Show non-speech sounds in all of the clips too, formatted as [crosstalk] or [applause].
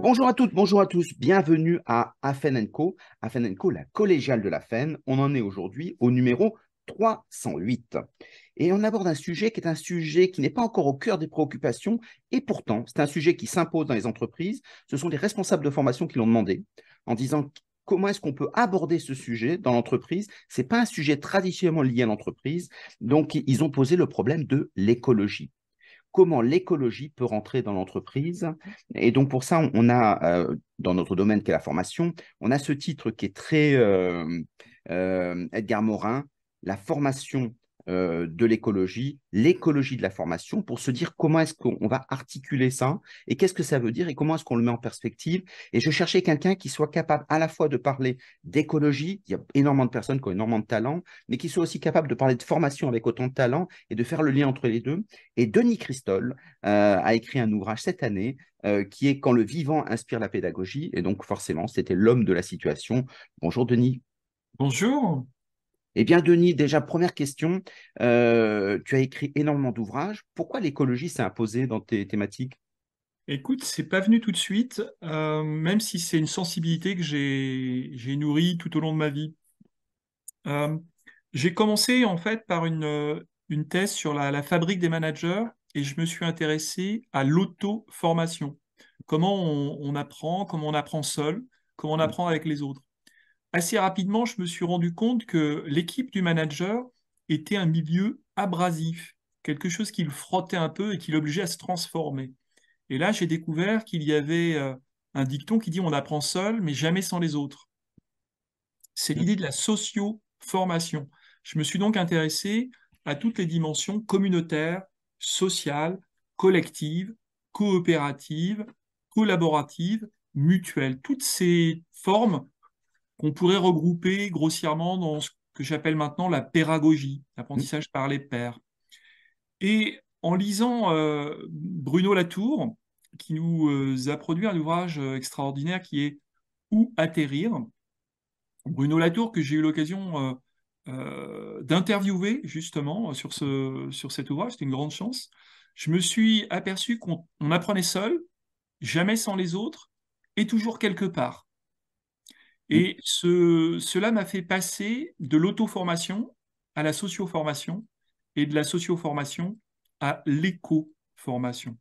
Bonjour à toutes, bonjour à tous, bienvenue à Afen Co, Afen Co, la collégiale de la FEN. On en est aujourd'hui au numéro 308. Et on aborde un sujet qui est un sujet qui n'est pas encore au cœur des préoccupations, et pourtant, c'est un sujet qui s'impose dans les entreprises. Ce sont des responsables de formation qui l'ont demandé, en disant comment est-ce qu'on peut aborder ce sujet dans l'entreprise. Ce n'est pas un sujet traditionnellement lié à l'entreprise, donc ils ont posé le problème de l'écologie comment l'écologie peut rentrer dans l'entreprise. Et donc pour ça, on a, euh, dans notre domaine qui est la formation, on a ce titre qui est très euh, euh, Edgar Morin, la formation euh, de l'écologie, l'écologie de la formation, pour se dire comment est-ce qu'on va articuler ça et qu'est-ce que ça veut dire et comment est-ce qu'on le met en perspective. Et je cherchais quelqu'un qui soit capable à la fois de parler d'écologie, il y a énormément de personnes qui ont énormément de talent, mais qui soit aussi capable de parler de formation avec autant de talent et de faire le lien entre les deux. Et Denis Christol euh, a écrit un ouvrage cette année euh, qui est Quand le vivant inspire la pédagogie. Et donc forcément, c'était l'homme de la situation. Bonjour Denis. Bonjour. Eh bien, Denis, déjà, première question. Euh, tu as écrit énormément d'ouvrages. Pourquoi l'écologie s'est imposée dans tes thématiques Écoute, c'est pas venu tout de suite, euh, même si c'est une sensibilité que j'ai nourrie tout au long de ma vie. Euh, j'ai commencé en fait par une, thèse sur la, fabrique des managers et je me suis intéressé à l'auto-formation. Comment on, apprend, comment on apprend seul, comment on mmh. apprend avec les autres assez rapidement, je me suis rendu compte que l'équipe du manager était un milieu abrasif, quelque chose qui le frottait un peu et qui l'obligeait à se transformer. Et là, j'ai découvert qu'il y avait euh, un dicton qui dit on apprend seul, mais jamais sans les autres. C'est mmh. l'idée de la socio-formation. Je me suis donc intéressé à toutes les dimensions communautaires, sociales, collectives, coopératives, collaboratives, mutuelles, toutes ces formes qu'on pourrait regrouper grossièrement dans ce que j'appelle maintenant la pédagogie, l'apprentissage mm. par les pairs. Et en lisant euh, Bruno Latour, qui nous euh, a produit un ouvrage euh, extraordinaire qui est Où atterrir Bruno Latour, que j'ai eu l'occasion d'interviewer justement sur, ce, sur cet ouvrage, c'était une grande chance, je me suis aperçu qu'on apprenait seul, jamais sans les autres, et toujours quelque part. Mm. Et cela m'a fait passer de l'auto-formation à la socio-formation et de la socio-formation à l'éco-formation.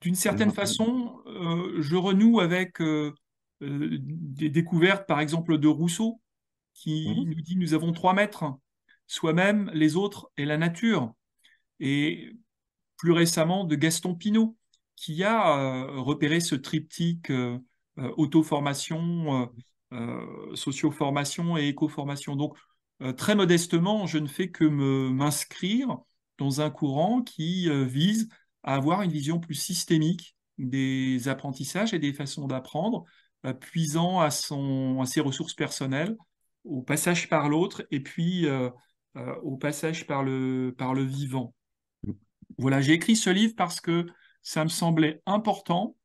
D'une certaine façon, euh, je renoue avec euh, euh, des découvertes, par exemple, de Rousseau, qui mm. nous dit nous avons trois maîtres, soi-même, les autres et la nature. Et plus récemment, de Gaston Pinault, qui a repéré ce triptyque euh, auto-formation, euh, euh, socio-formation et éco-formation. Donc, très modestement, je ne fais que m'inscrire dans un courant qui vise à avoir une vision plus systémique des apprentissages et des façons d'apprendre, puisant à, son, à ses ressources personnelles, au passage par l'autre et puis au passage par le, par le vivant. Voilà, j'ai écrit ce livre parce que ça me semblait important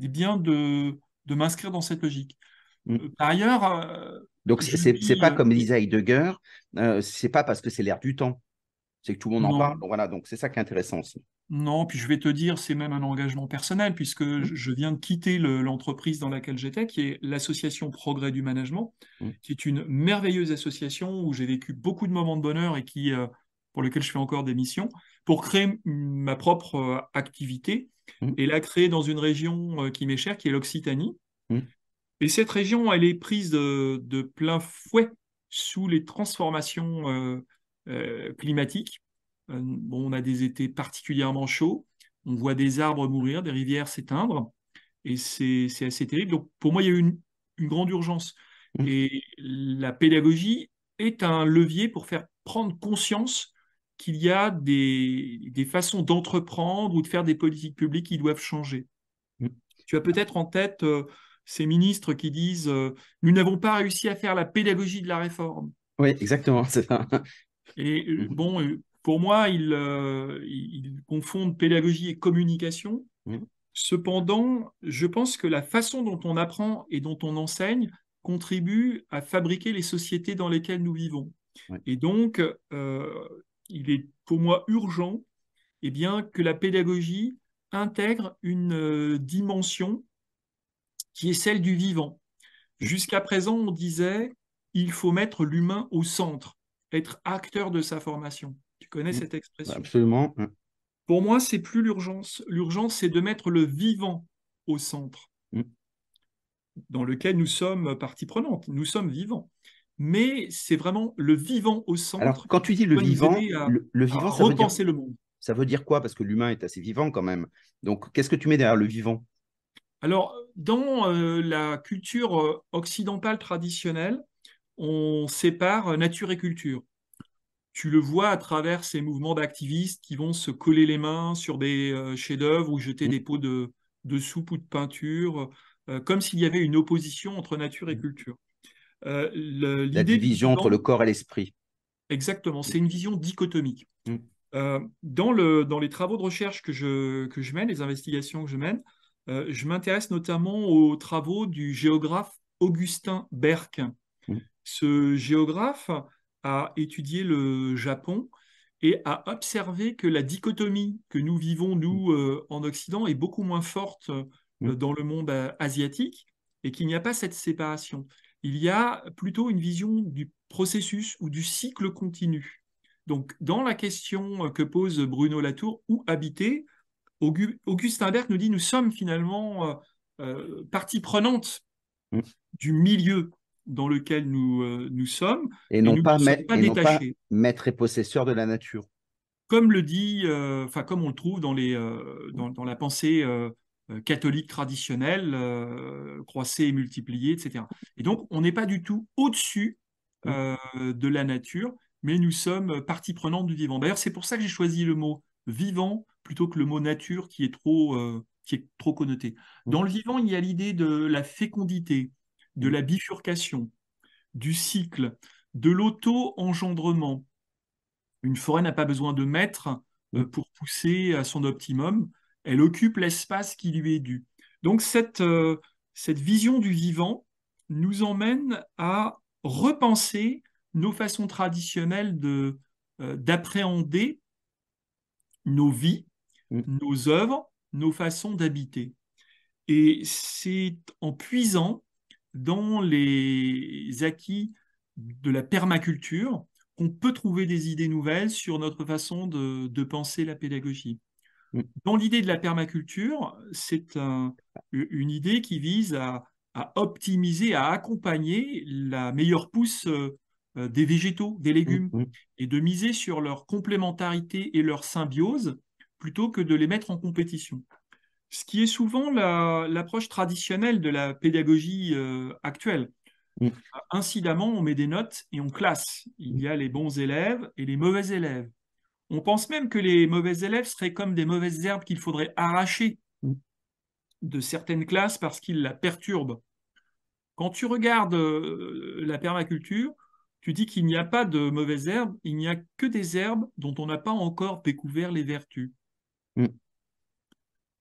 eh bien de, de m'inscrire dans cette logique. Mm. Euh, par ailleurs. Euh, donc, c'est n'est pas euh, comme disait Heidegger, ce c'est pas parce que c'est l'air du temps, c'est que tout le monde en parle. voilà, donc c'est ça qui est intéressant aussi. Non, puis je vais te dire, c'est même un engagement personnel, puisque mm. je viens de quitter l'entreprise dans laquelle j'étais, qui est l'association Progrès du Management, C'est mm. une merveilleuse association où j'ai vécu beaucoup de moments de bonheur et qui, pour lesquels je fais encore des missions, pour créer ma propre activité Mm. et l'a créé dans une région euh, qui m'est chère, qui est l'Occitanie. Mm. Et cette région, elle est prise de, plein fouet sous les transformations euh, euh, climatiques. bon, on a des étés particulièrement chauds, on voit des arbres mourir, des rivières s'éteindre, et c'est assez terrible. Donc pour moi, il y a eu une, grande urgence. Mm. Et la pédagogie est un levier pour faire prendre conscience qu'il y a des, des façons d'entreprendre ou de faire des politiques publiques qui doivent changer. Mm. Tu as peut-être en tête euh, ces ministres qui disent euh, Nous n'avons pas réussi à faire la pédagogie de la réforme. Oui, exactement, c'est Et euh, mm. bon, pour moi, ils, confondent pédagogie et communication. Mm. Cependant, je pense que la façon dont on apprend et dont on enseigne contribue à fabriquer les sociétés dans lesquelles nous vivons. Et donc, euh, il est pour moi urgent eh bien, que la pédagogie intègre une euh, dimension qui est celle du vivant. Jusqu'à présent, on disait il faut mettre l'humain au centre, être acteur de sa formation. Tu connais cette expression Absolument. Mm. Pour moi, c'est plus l'urgence. L'urgence, c'est de mettre le vivant au centre, mm. dans lequel nous sommes partie prenante. Nous sommes vivants mais c'est vraiment le vivant au centre. Alors, quand tu dis le vivant, le, vivant, ça repenser veut le monde. Ça veut dire quoi Parce que l'humain est assez vivant quand même. Donc, qu'est-ce que tu mets derrière le vivant Alors, dans euh, la culture euh, occidentale traditionnelle, on sépare euh, nature et culture. Tu le vois à travers ces mouvements d'activistes qui vont se coller les mains sur des chefs-d'œuvre ou jeter mmh. des pots de, soupe ou de peinture, comme s'il y avait une opposition entre nature et mmh. culture. Euh, la division entre le corps et l'esprit. Exactement, c'est mm. une vision dichotomique. Mm. Euh, dans, le, dans les travaux de recherche que je, que je mène, les investigations que je mène, euh, je m'intéresse notamment aux travaux du géographe Augustin Berck. Mm. Ce géographe a étudié le Japon et a observé que la dichotomie que nous vivons, nous, en Occident, est beaucoup moins forte dans le monde asiatique et qu'il n'y a pas cette séparation il y a plutôt une vision du processus ou du cycle continu. Donc, dans la question que pose Bruno Latour, où habiter Augustin Berg nous dit nous sommes finalement euh, euh, partie prenante mmh. du milieu dans lequel nous, euh, nous sommes. Et non, pas, maître, et et possesseur de la nature. Comme le dit, enfin, comme on le trouve dans, les, dans, la pensée euh, catholique traditionnel, euh, croissé et multiplié, etc. Et donc, on n'est pas du tout au-dessus mmh. euh, de la nature, mais nous sommes partie prenante du vivant. D'ailleurs, c'est pour ça que j'ai choisi le mot vivant plutôt que le mot nature qui est trop, qui est trop connoté. Mmh. Dans le vivant, il y a l'idée de la fécondité, de mmh. la bifurcation, du cycle, de l'auto-engendrement. Une forêt n'a pas besoin de maître pour pousser à son optimum elle occupe l'espace qui lui est dû. Donc cette, euh, cette vision du vivant nous emmène à repenser nos façons traditionnelles euh, d'appréhender nos vies, mm. nos œuvres, nos façons d'habiter. Et c'est en puisant dans les acquis de la permaculture qu'on peut trouver des idées nouvelles sur notre façon de penser la pédagogie. Mm. Dans l'idée de la permaculture, c'est une idée qui vise à, optimiser, à accompagner la meilleure pousse euh, des végétaux, des mm, légumes, mm. et de miser sur leur complémentarité et leur symbiose plutôt que de les mettre en compétition. Ce qui est souvent l'approche traditionnelle de la pédagogie euh, actuelle. Incidemment, on met des notes et on classe. Il y a les bons élèves et les mauvais élèves. On pense même que les mauvais élèves seraient comme des mauvaises herbes qu'il faudrait arracher de certaines classes parce qu'ils la perturbent. Quand tu regardes euh, la permaculture, tu dis qu'il n'y a pas de mauvaises herbes, il n'y a que des herbes dont on n'a pas encore découvert les vertus. Mm.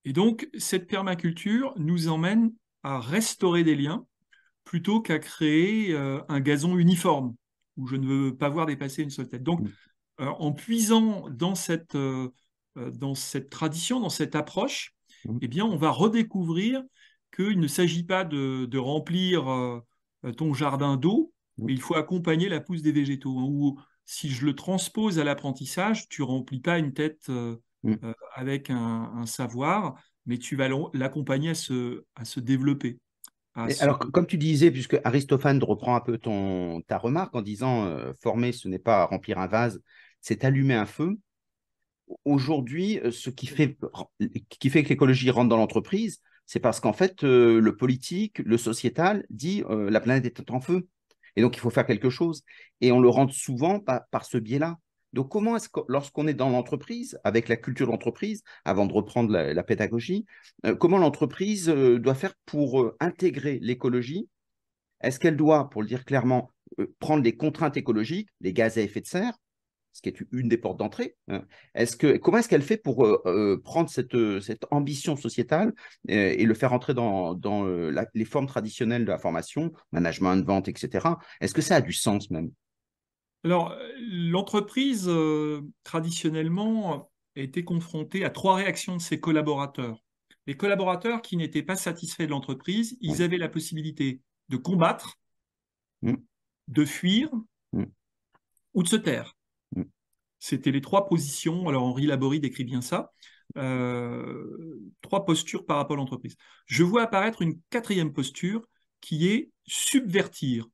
Et donc, cette permaculture nous emmène à restaurer des liens plutôt qu'à créer euh, un gazon uniforme, où je ne veux pas voir dépasser une seule tête. Donc, mm. Euh, en puisant dans cette, euh, euh, dans cette tradition, dans cette approche, mm. eh bien, on va redécouvrir qu'il ne s'agit pas de, remplir ton jardin d'eau, mm. mais il faut accompagner la pousse des végétaux. Hein, ou si je le transpose à l'apprentissage, tu remplis pas une tête mm. avec un, savoir, mais tu vas l'accompagner à se, à se développer. Alors, comme tu disais, puisque Aristophane reprend un peu ton, ta remarque en disant former, ce n'est pas remplir un vase, c'est allumer un feu. Aujourd'hui, euh, ce qui fait, qui fait que l'écologie rentre dans l'entreprise, c'est parce qu'en fait, euh, le politique, le sociétal dit euh, la planète est en feu. Et donc, il faut faire quelque chose. Et on le rentre souvent par, ce biais-là. Donc, comment est-ce que, lorsqu'on est dans l'entreprise, avec la culture d'entreprise, l'entreprise, avant de reprendre la, pédagogie, comment l'entreprise doit faire pour intégrer l'écologie Est-ce qu'elle doit, pour le dire clairement, prendre les contraintes écologiques, les gaz à effet de serre, ce qui est une des portes d'entrée. Hein, est-ce que comment est-ce qu'elle fait pour euh, euh, prendre euh, cette, ambition sociétale et le faire entrer dans, les formes traditionnelles de la formation, management, vente, etc. Est-ce que ça a du sens même Alors l'entreprise traditionnellement était confrontée à trois réactions de ses collaborateurs. Les collaborateurs qui n'étaient pas satisfaits de l'entreprise, ils avaient la possibilité de combattre, mmh. de fuir mmh. ou de se taire. C'était les trois positions. Alors Henri labori décrit bien ça. Euh, trois postures par rapport à l'entreprise. Je vois apparaître une quatrième posture qui est subvertir.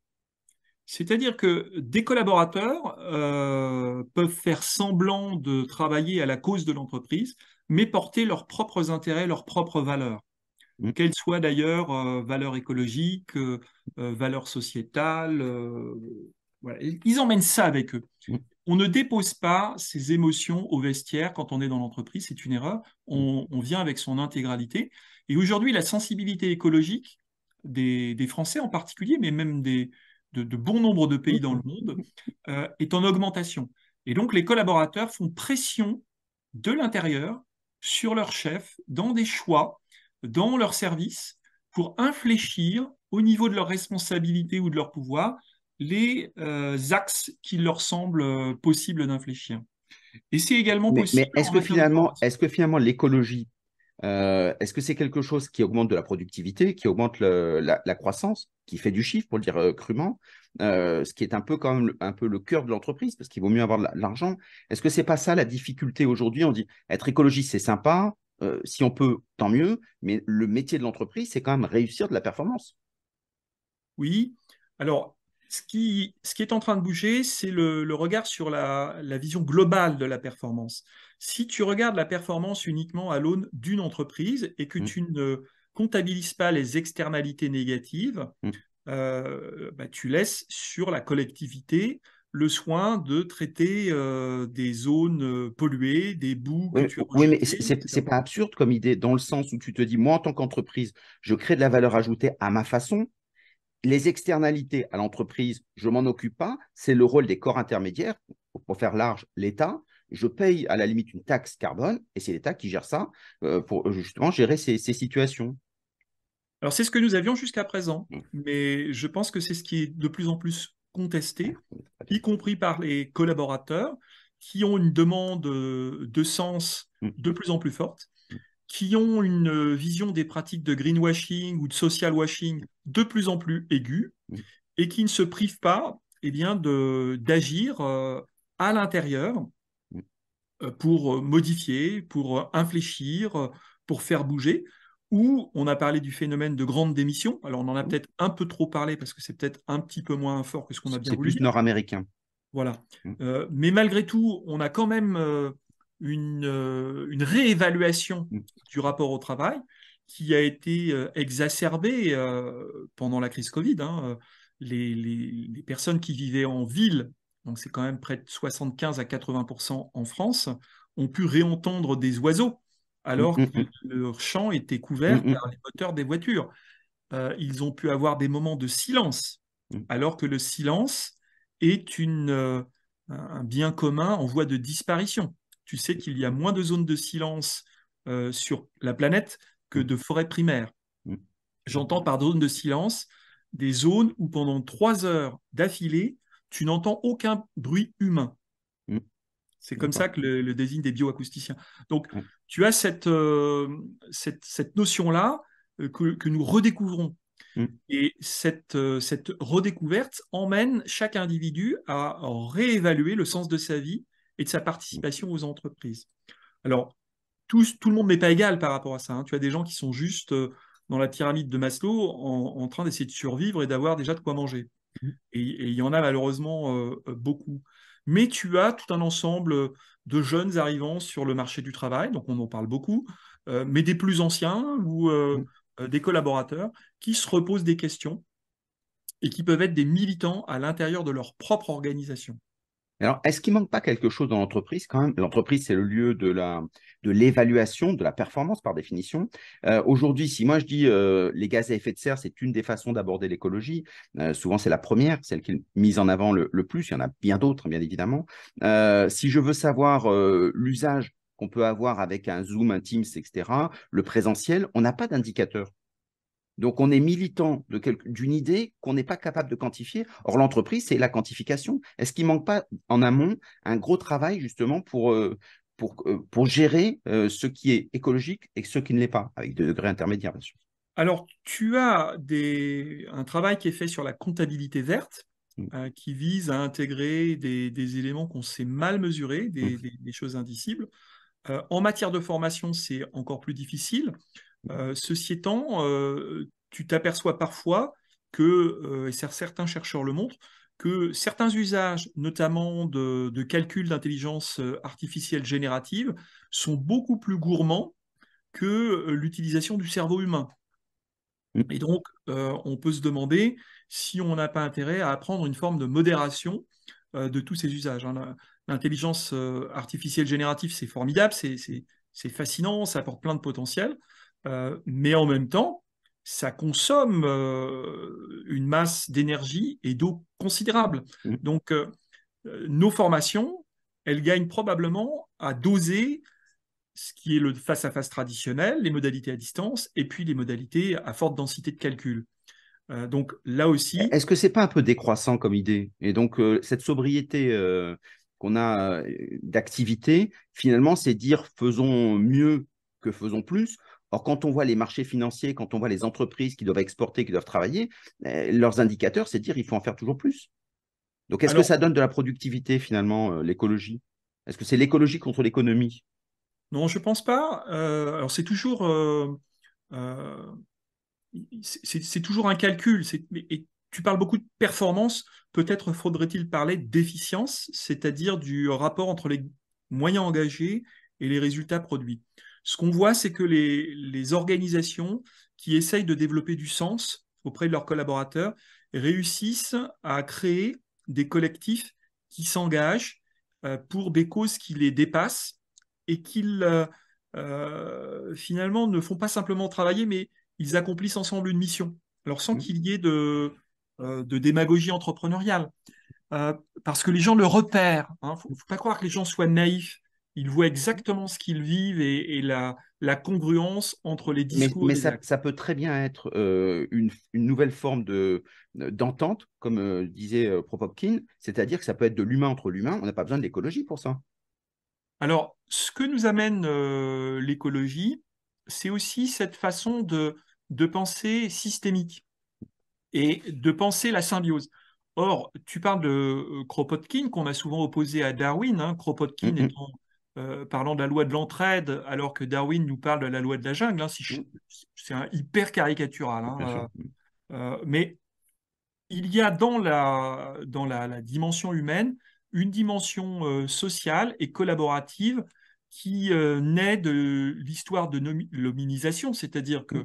C'est-à-dire que des collaborateurs euh, peuvent faire semblant de travailler à la cause de l'entreprise, mais porter leurs propres intérêts, leurs propres valeurs. Mmh. Qu'elles soient d'ailleurs euh, valeurs écologiques, valeurs sociétales. Ils emmènent ça avec eux. Mmh on ne dépose pas ses émotions au vestiaire quand on est dans l'entreprise, c'est une erreur. On, vient avec son intégralité. Et aujourd'hui, la sensibilité écologique des, Français en particulier, mais même de, bon nombre de pays dans le monde, euh, est en augmentation. Et donc, les collaborateurs font pression de l'intérieur sur leur chef, dans des choix, dans leurs services, pour infléchir au niveau de leur responsabilité ou de leur pouvoir les euh, axes qui leur semblent euh, possibles d'infléchir. Et c'est également possible. Mais, est-ce que, finalement, est que finalement l'écologie, euh, est-ce que c'est quelque chose qui augmente de la productivité, qui augmente la, croissance, qui fait du chiffre, pour le dire crûment, ce qui est un peu quand même un peu le cœur de l'entreprise, parce qu'il vaut mieux avoir de l'argent. Est-ce que c'est pas ça la difficulté aujourd'hui On dit être écologiste, c'est sympa, si on peut, tant mieux, mais le métier de l'entreprise, c'est quand même réussir de la performance. Oui. Alors, ce qui, ce qui est en train de bouger, c'est le, regard sur la, vision globale de la performance. Si tu regardes la performance uniquement à l'aune d'une entreprise et que mm. tu ne comptabilises pas les externalités négatives, mm. euh, bah, tu laisses sur la collectivité le soin de traiter euh, des zones euh, polluées, des bouts. Oui, c'est pas absurde comme idée, dans le sens où tu te dis, moi en tant qu'entreprise, je crée de la valeur ajoutée à ma façon, les externalités à l'entreprise, je m'en occupe pas, c'est le rôle des corps intermédiaires, pour faire large, l'État. Je paye à la limite une taxe carbone et c'est l'État qui gère ça euh, pour euh, justement gérer ces, situations. Alors c'est ce que nous avions jusqu'à présent, mmh. mais je pense que c'est ce qui est de plus en plus contesté, ah, y compris par les collaborateurs qui ont une demande euh, de sens mmh. de plus en plus forte qui ont une euh, vision des pratiques de greenwashing ou de social washing de plus en plus aiguë et qui ne se privent pas eh bien, de, d'agir euh, à l'intérieur euh, pour modifier, pour infléchir, pour faire bouger. Ou on a parlé du phénomène de grande démission. Alors on en a peut-être un peu trop parlé parce que c'est peut-être un petit peu moins fort que ce qu'on a bien c'est C'est plus nord-américain. Voilà. mais malgré tout, on a quand même euh, une, réévaluation mm. du rapport au travail qui a été euh, exacerbée euh, pendant la crise Covid. Hein, les, personnes qui vivaient en ville, donc c'est quand même près de 75 à 80 en France, ont pu réentendre des oiseaux alors mm, mm, que leur champ était couvert par les moteurs des voitures. ils ont pu avoir des moments de silence alors que le silence est un bien commun en voie de disparition tu sais qu'il y a moins de zones de silence euh, sur la planète que mm. de forêts primaires. Mm. J'entends par zone de silence des zones où pendant trois heures d'affilée, tu n'entends aucun bruit humain. Mm. C'est comme ça que le, désigne des bioacousticiens. Donc, tu as cette, euh, cette, notion-là euh, que, nous redécouvrons. Et cette, cette redécouverte emmène chaque individu à réévaluer le sens de sa vie et de sa mm. participation aux entreprises. Alors, tout le monde n'est pas égal par rapport à ça. Hein. Tu as des gens qui sont juste euh, dans la pyramide de Maslow en, train d'essayer de survivre et d'avoir déjà de quoi manger. Mm. Et, il y en a malheureusement euh, beaucoup. Mais tu as tout un ensemble de jeunes arrivants sur le marché du travail, donc on en parle beaucoup, euh, mais des plus anciens ou mm. des collaborateurs qui se reposent des questions et qui peuvent être des militants à l'intérieur de leur propre organisation. Alors, est-ce qu'il manque pas quelque chose dans l'entreprise quand même L'entreprise, c'est le lieu de la de l'évaluation de la performance par définition. Euh, aujourd'hui, si moi je dis euh, les gaz à effet de serre, c'est une des façons d'aborder l'écologie. Euh, souvent, c'est la première, celle qui est mise en avant le, le plus. Il y en a bien d'autres, bien évidemment. si je veux savoir l'usage qu'on peut avoir avec un Zoom, un Teams, etc., le présentiel, on n'a pas d'indicateur. Donc on est militant d'une idée qu'on n'est pas capable de quantifier. Or l'entreprise, c'est la quantification. Est-ce qu'il manque pas en amont un gros travail justement pour, euh, pour, euh, pour, gérer euh, ce qui est écologique et ce qui ne l'est pas, avec des degrés intermédiaires bien sûr Alors tu as des... un travail qui est fait sur la comptabilité verte. Mmh. qui vise à intégrer des, éléments qu'on sait mal mesurer, des, mmh. des choses indicibles. en matière de formation, c'est encore plus difficile. Euh, ceci étant, euh, tu t'aperçois parfois que, euh, et certains chercheurs le montrent, que certains usages, notamment de, calculs d'intelligence artificielle générative, sont beaucoup plus gourmands que l'utilisation du cerveau humain. Mmh. Et donc, on peut se demander si on n'a pas intérêt à apprendre une forme de modération de tous ces usages. Hein. L'intelligence artificielle générative, c'est formidable, c'est fascinant, ça apporte plein de potentiel. Euh, mais en même temps, ça consomme euh, une masse d'énergie et d'eau considérable. Mmh. Donc, euh, nos formations, elles gagnent probablement à doser ce qui est le face-à-face traditionnel, les modalités à distance, et puis les modalités à forte densité de calcul. donc là aussi. Est-ce que c'est pas un peu décroissant comme idée Et donc cette sobriété qu'on a d'activité, finalement, c'est dire faisons mieux que faisons plus, Or, quand on voit les marchés financiers, quand on voit les entreprises qui doivent exporter, qui doivent travailler, eh, leurs indicateurs, c'est dire qu'il faut en faire toujours plus. Donc, est-ce que ça donne de la productivité finalement, euh, l'écologie Est-ce que c'est l'écologie contre l'économie Non, je ne pense pas. Euh, alors, c'est toujours, euh, toujours un calcul. Et tu parles beaucoup de performance. Peut-être faudrait-il parler d'efficience, c'est-à-dire du rapport entre les moyens engagés et les résultats produits. Ce qu'on voit, c'est que les, organisations qui essayent de développer du sens auprès de leurs collaborateurs réussissent à créer des collectifs qui s'engagent euh, pour des causes qui les dépassent et qu'ils euh, euh, finalement ne font pas simplement travailler, mais ils accomplissent ensemble une mission. Alors sans mmh. qu'il y ait de, démagogie entrepreneuriale. parce que les gens le repèrent. Il hein. ne faut pas croire que les gens soient naïfs ils voient mmh exactement ce qu'ils vivent et, la, congruence entre les discours. Mais, ça, peut très bien être euh, une, nouvelle forme de euh, d'entente, comme euh, disait Propopkin, c'est-à-dire que ça peut être de l'humain entre l'humain. On n'a pas besoin de l'écologie pour ça. Alors, ce que nous amène l'écologie, c'est aussi cette façon de, de penser systémique et de penser la symbiose. Or, tu parles de Kropotkin, qu'on a souvent opposé à Darwin, hein. Kropotkin mmh euh, parlant de la loi de l'entraide, alors que Darwin nous parle de la loi de la jungle. Hein, mm. c'est hyper caricatural. Hein, euh, euh, mais il y a dans la, dans la, dimension humaine une dimension sociale et collaborative qui naît de l'histoire de l'hominisation, c'est-à-dire que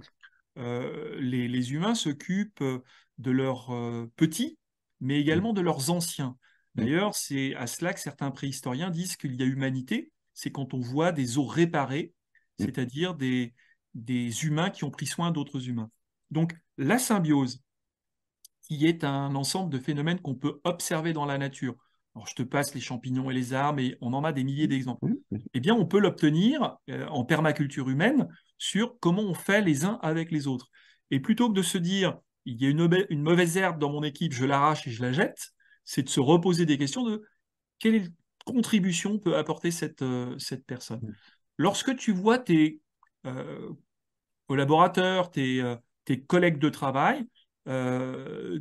mm. les, les, humains s'occupent de leurs petits, mais mm. également de leurs anciens. D'ailleurs, c'est à cela que certains préhistoriens disent qu'il y a humanité, c'est quand on voit des eaux réparées, mm. c'est-à-dire des, des humains qui ont pris soin d'autres humains. Donc la symbiose, qui est un ensemble de phénomènes qu'on peut observer dans la nature, alors je te passe les champignons et les arbres, et on en a des milliers d'exemples, eh bien on peut l'obtenir euh, en permaculture humaine sur comment on fait les uns avec les autres. Et plutôt que de se dire, il y a une, une mauvaise herbe dans mon équipe, je l'arrache et je la jette, c'est de se reposer des questions de quel est le contribution peut apporter cette, euh, cette personne. Lorsque tu vois tes euh, collaborateurs, euh, tes, collègues de travail,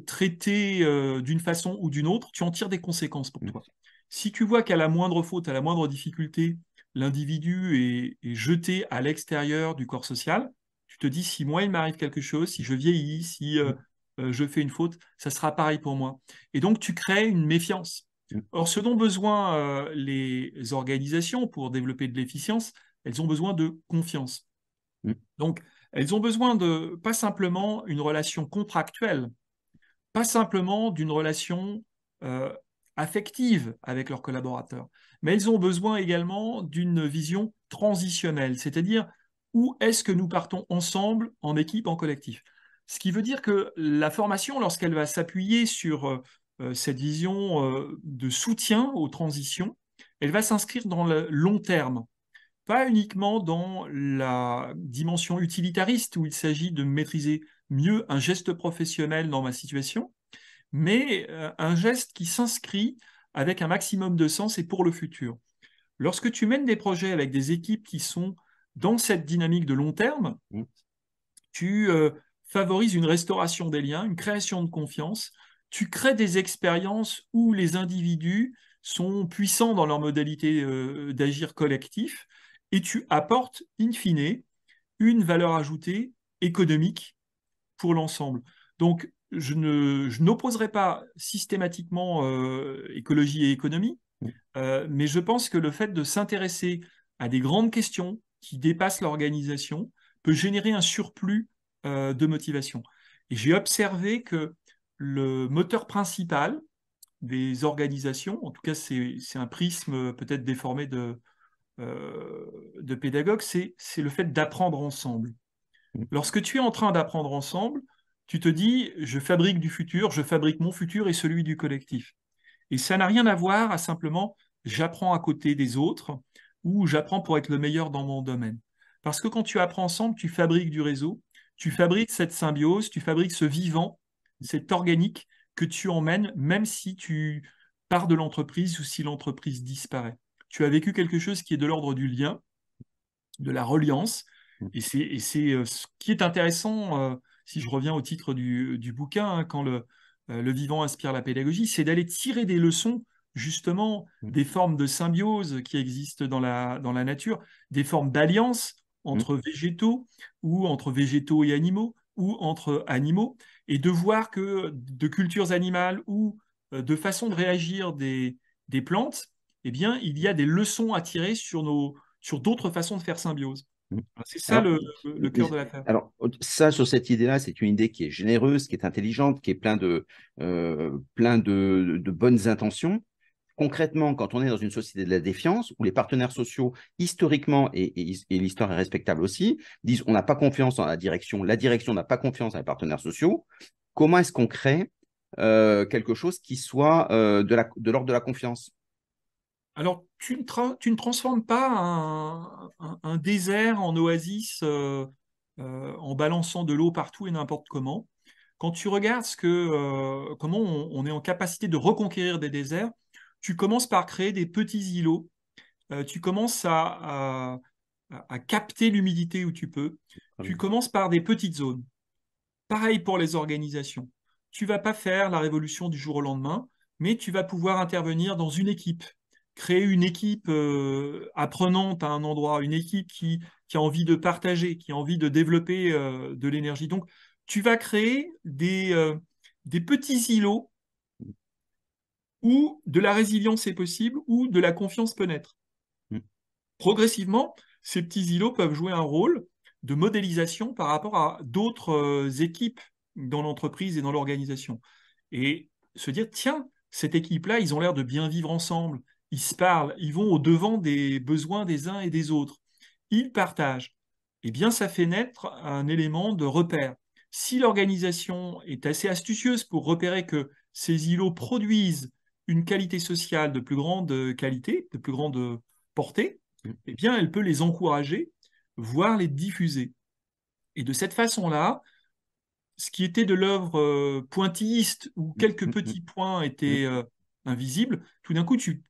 traités d'une façon ou d'une autre, tu en tires des conséquences pour toi. Si tu vois qu'à la moindre faute, à la moindre difficulté, l'individu est, jeté à l'extérieur du corps social, tu te dis si moi il m'arrive quelque chose, si je vieillis, si je fais une faute, ça sera pareil pour moi. Et donc tu crées une méfiance. Or, ce dont ont besoin euh, les organisations pour développer de l'efficience, elles ont besoin de confiance. Mm. Donc, elles ont besoin de pas simplement une relation contractuelle, pas simplement d'une relation euh, affective avec leurs collaborateurs, mais elles ont besoin également d'une vision transitionnelle, c'est-à-dire où est-ce que nous partons ensemble, en équipe, en collectif. Ce qui veut dire que la formation, lorsqu'elle va s'appuyer sur euh, euh, cette vision euh, de soutien aux transitions, elle va s'inscrire dans le long terme, pas uniquement dans la dimension utilitariste où il s'agit de maîtriser mieux un geste professionnel dans ma situation, mais euh, un geste qui s'inscrit avec un maximum de sens et pour le futur. Lorsque tu mènes des projets avec des équipes qui sont dans cette dynamique de long terme, mmh. tu favorises une restauration des liens, une création de confiance, tu crées des expériences où les individus sont puissants dans leur modalité euh, d'agir collectif et tu apportes, in fine, une valeur ajoutée économique pour l'ensemble. Donc, je, n'opposerai pas systématiquement euh, écologie et économie, mmh. euh, mais je pense que le fait de s'intéresser à des grandes questions qui dépassent l'organisation peut générer un surplus de motivation. Et j'ai observé que le moteur principal des organisations, en tout cas c'est un prisme peut-être déformé de, euh, de pédagogue, c'est le fait d'apprendre ensemble. Mm. Lorsque tu es en train d'apprendre ensemble, tu te dis, je fabrique du futur, je fabrique mon futur et celui du collectif. Et ça n'a rien à voir à simplement, j'apprends à côté des autres ou j'apprends pour être le meilleur dans mon domaine. Parce que quand tu apprends ensemble, tu fabriques du réseau, tu mm. fabriques cette symbiose, tu fabriques ce vivant c'est organique que tu emmènes, même si tu pars de l'entreprise ou si l'entreprise disparaît. Tu as vécu quelque chose qui est de l'ordre du lien, de la reliance, mm. et c'est euh, ce qui est intéressant, euh, si je reviens au titre du, bouquin, hein, quand le, euh, le vivant inspire la pédagogie, c'est d'aller tirer des leçons justement mm. des formes de symbiose qui existent dans la, dans la nature, des formes d'alliance entre mm. végétaux ou entre végétaux et animaux ou entre animaux et de voir que de cultures animales ou euh, de façons de réagir des, des plantes, eh bien, il y a des leçons à tirer sur, sur d'autres façons de faire symbiose. Mm. C'est ça le, cœur de l'affaire. Alors, ça, sur cette idée-là, c'est une idée qui est généreuse, qui est intelligente, qui est plein de, euh, plein de bonnes intentions concrètement, quand on est dans une société de la défiance, où les partenaires sociaux, historiquement, et, l'histoire est respectable aussi, disent on n'a pas confiance en la direction, la direction n'a pas confiance dans les partenaires sociaux, comment est-ce qu'on crée euh, quelque chose qui soit euh, de l'ordre de, la confiance alors, tu ne, transformes pas un, désert en oasis euh, en balançant de l'eau partout et n'importe comment. Quand tu regardes ce que, comment on est en capacité de reconquérir des déserts, tu commences par créer des petits îlots, euh, tu commences à, capter l'humidité où tu peux, ah tu commences par des petites zones. Pareil pour les organisations. Tu vas pas faire la révolution du jour au lendemain, mais tu vas pouvoir intervenir dans une équipe, créer une équipe euh, apprenante à un endroit, une équipe qui, qui, a envie de partager, qui a envie de développer euh, de l'énergie. Donc, tu vas créer des, des petits îlots où de la résilience est possible, ou de la confiance peut naître. Hmm. Progressivement, ces petits îlots peuvent jouer un rôle de modélisation par rapport à d'autres euh, équipes dans l'entreprise et dans l'organisation. Et se dire, tiens, cette équipe-là, ils ont l'air de bien vivre ensemble, ils se parlent, ils vont au-devant des besoins des uns et des autres, ils partagent. Eh bien, ça fait naître un élément de repère. Si l'organisation est assez astucieuse pour repérer que ces îlots produisent une qualité sociale de plus grande qualité, de plus grande portée, eh bien, elle peut les encourager, voire les diffuser. Et de cette façon-là, ce qui était de l'œuvre euh, pointilliste, où mmh, quelques mmh, petits mmh. points étaient euh, invisibles, tout d'un coup, tu,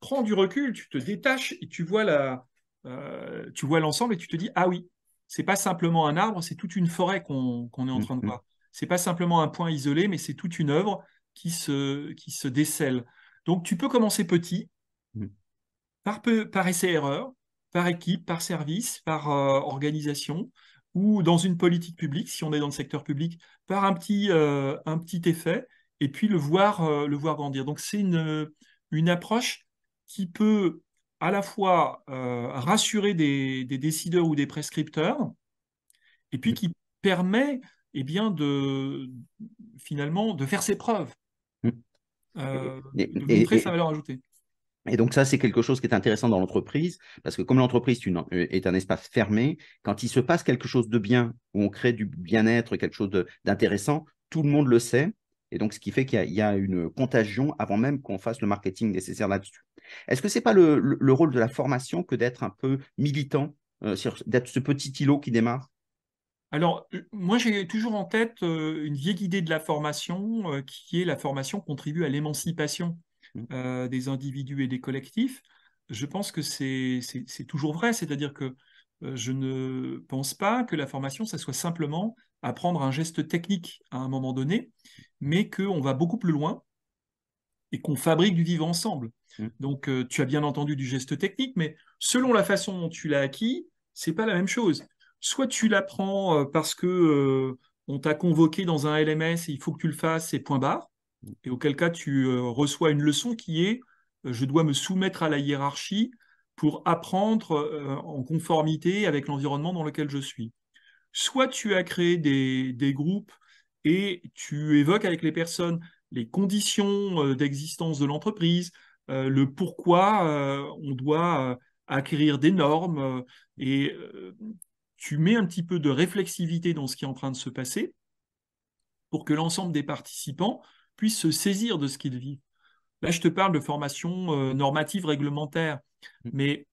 prends du recul, tu te détaches et tu vois euh, tu vois l'ensemble et tu te dis ah oui, c'est pas simplement un arbre, c'est toute une forêt qu'on est en train de voir. C'est pas simplement un point isolé, mais c'est toute une œuvre qui se, qui se décèlent. Donc, tu peux commencer petit, mmh. par, par essai-erreur, par équipe, par service, par euh, organisation, ou dans une politique publique, si on est dans le secteur public, par un petit, euh, un petit effet, et puis le voir, euh, le voir grandir. Donc, c'est une, une approche qui peut à la fois rassurer des, des, décideurs ou des prescripteurs, et puis mmh. qui permet eh bien, de, finalement, de faire ses preuves. Euh, et, Et donc ça, c'est quelque chose qui est intéressant dans l'entreprise, parce que comme l'entreprise euh, est un espace fermé, quand il se passe quelque chose de bien, où on crée du bien-être, quelque chose d'intéressant, tout le monde le sait. Et donc, ce qui fait qu'il y, a une contagion avant même qu'on fasse le marketing nécessaire là-dessus. Est-ce que ce n'est pas le, rôle de la formation que d'être un peu militant, euh, d'être ce petit îlot qui démarre alors, euh, moi, j'ai toujours en tête une vieille idée de la formation qui est la formation contribue à l'émancipation mmh. des individus et des collectifs. Je pense que c'est toujours vrai, c'est-à-dire que je ne pense pas que la formation, ça soit simplement apprendre un geste technique à un moment donné, mais qu'on va beaucoup plus loin et qu'on fabrique du vivre ensemble. Mmh. Donc, tu as bien entendu du geste technique, mais selon la façon dont tu l'as acquis, c'est pas la même chose soit tu l'apprends euh, parce que euh, on t'a convoqué dans un LMS et il faut que tu le fasses et point barre, et auquel cas tu euh, reçois une leçon qui est je dois me soumettre à la hiérarchie pour apprendre en conformité avec l'environnement dans lequel je suis. Soit tu as créé des, des groupes et tu évoques avec les personnes les conditions d'existence de l'entreprise, le pourquoi on doit acquérir des normes et tu mets un petit peu de réflexivité dans ce qui est en train de se passer pour que l'ensemble des participants puissent se saisir de ce qu'ils vivent. Là, je te parle de formation euh, normative réglementaire, mm. mais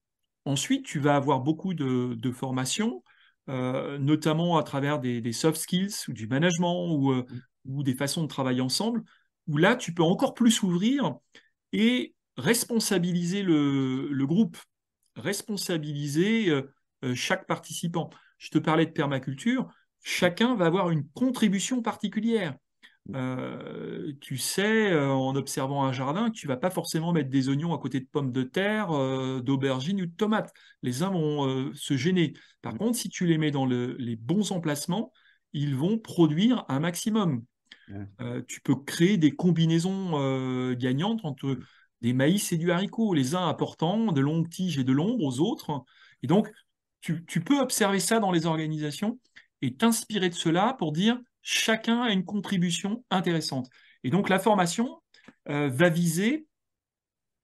ensuite, tu vas avoir beaucoup de, formations, euh, notamment à travers des, soft skills ou du management euh, mm. ou, des façons de travailler ensemble, où là, tu peux encore plus ouvrir et responsabiliser le groupe, responsabiliser chaque participant je te parlais de permaculture, chacun va avoir une contribution particulière. Mm. Euh, tu sais, euh, en observant un jardin, tu vas pas forcément mettre des oignons à côté de pommes de terre, euh, d'aubergines ou de tomates. Les uns vont se gêner. Par mm. contre, si tu les mets dans les bons emplacements, ils vont produire un maximum. tu peux créer des combinaisons gagnantes entre mm. des maïs et du haricot, les uns apportant de longues tiges et de l'ombre aux autres. Et donc, tu, peux observer ça dans les organisations et t'inspirer de cela pour dire chacun a une contribution intéressante. Et donc la formation euh, va viser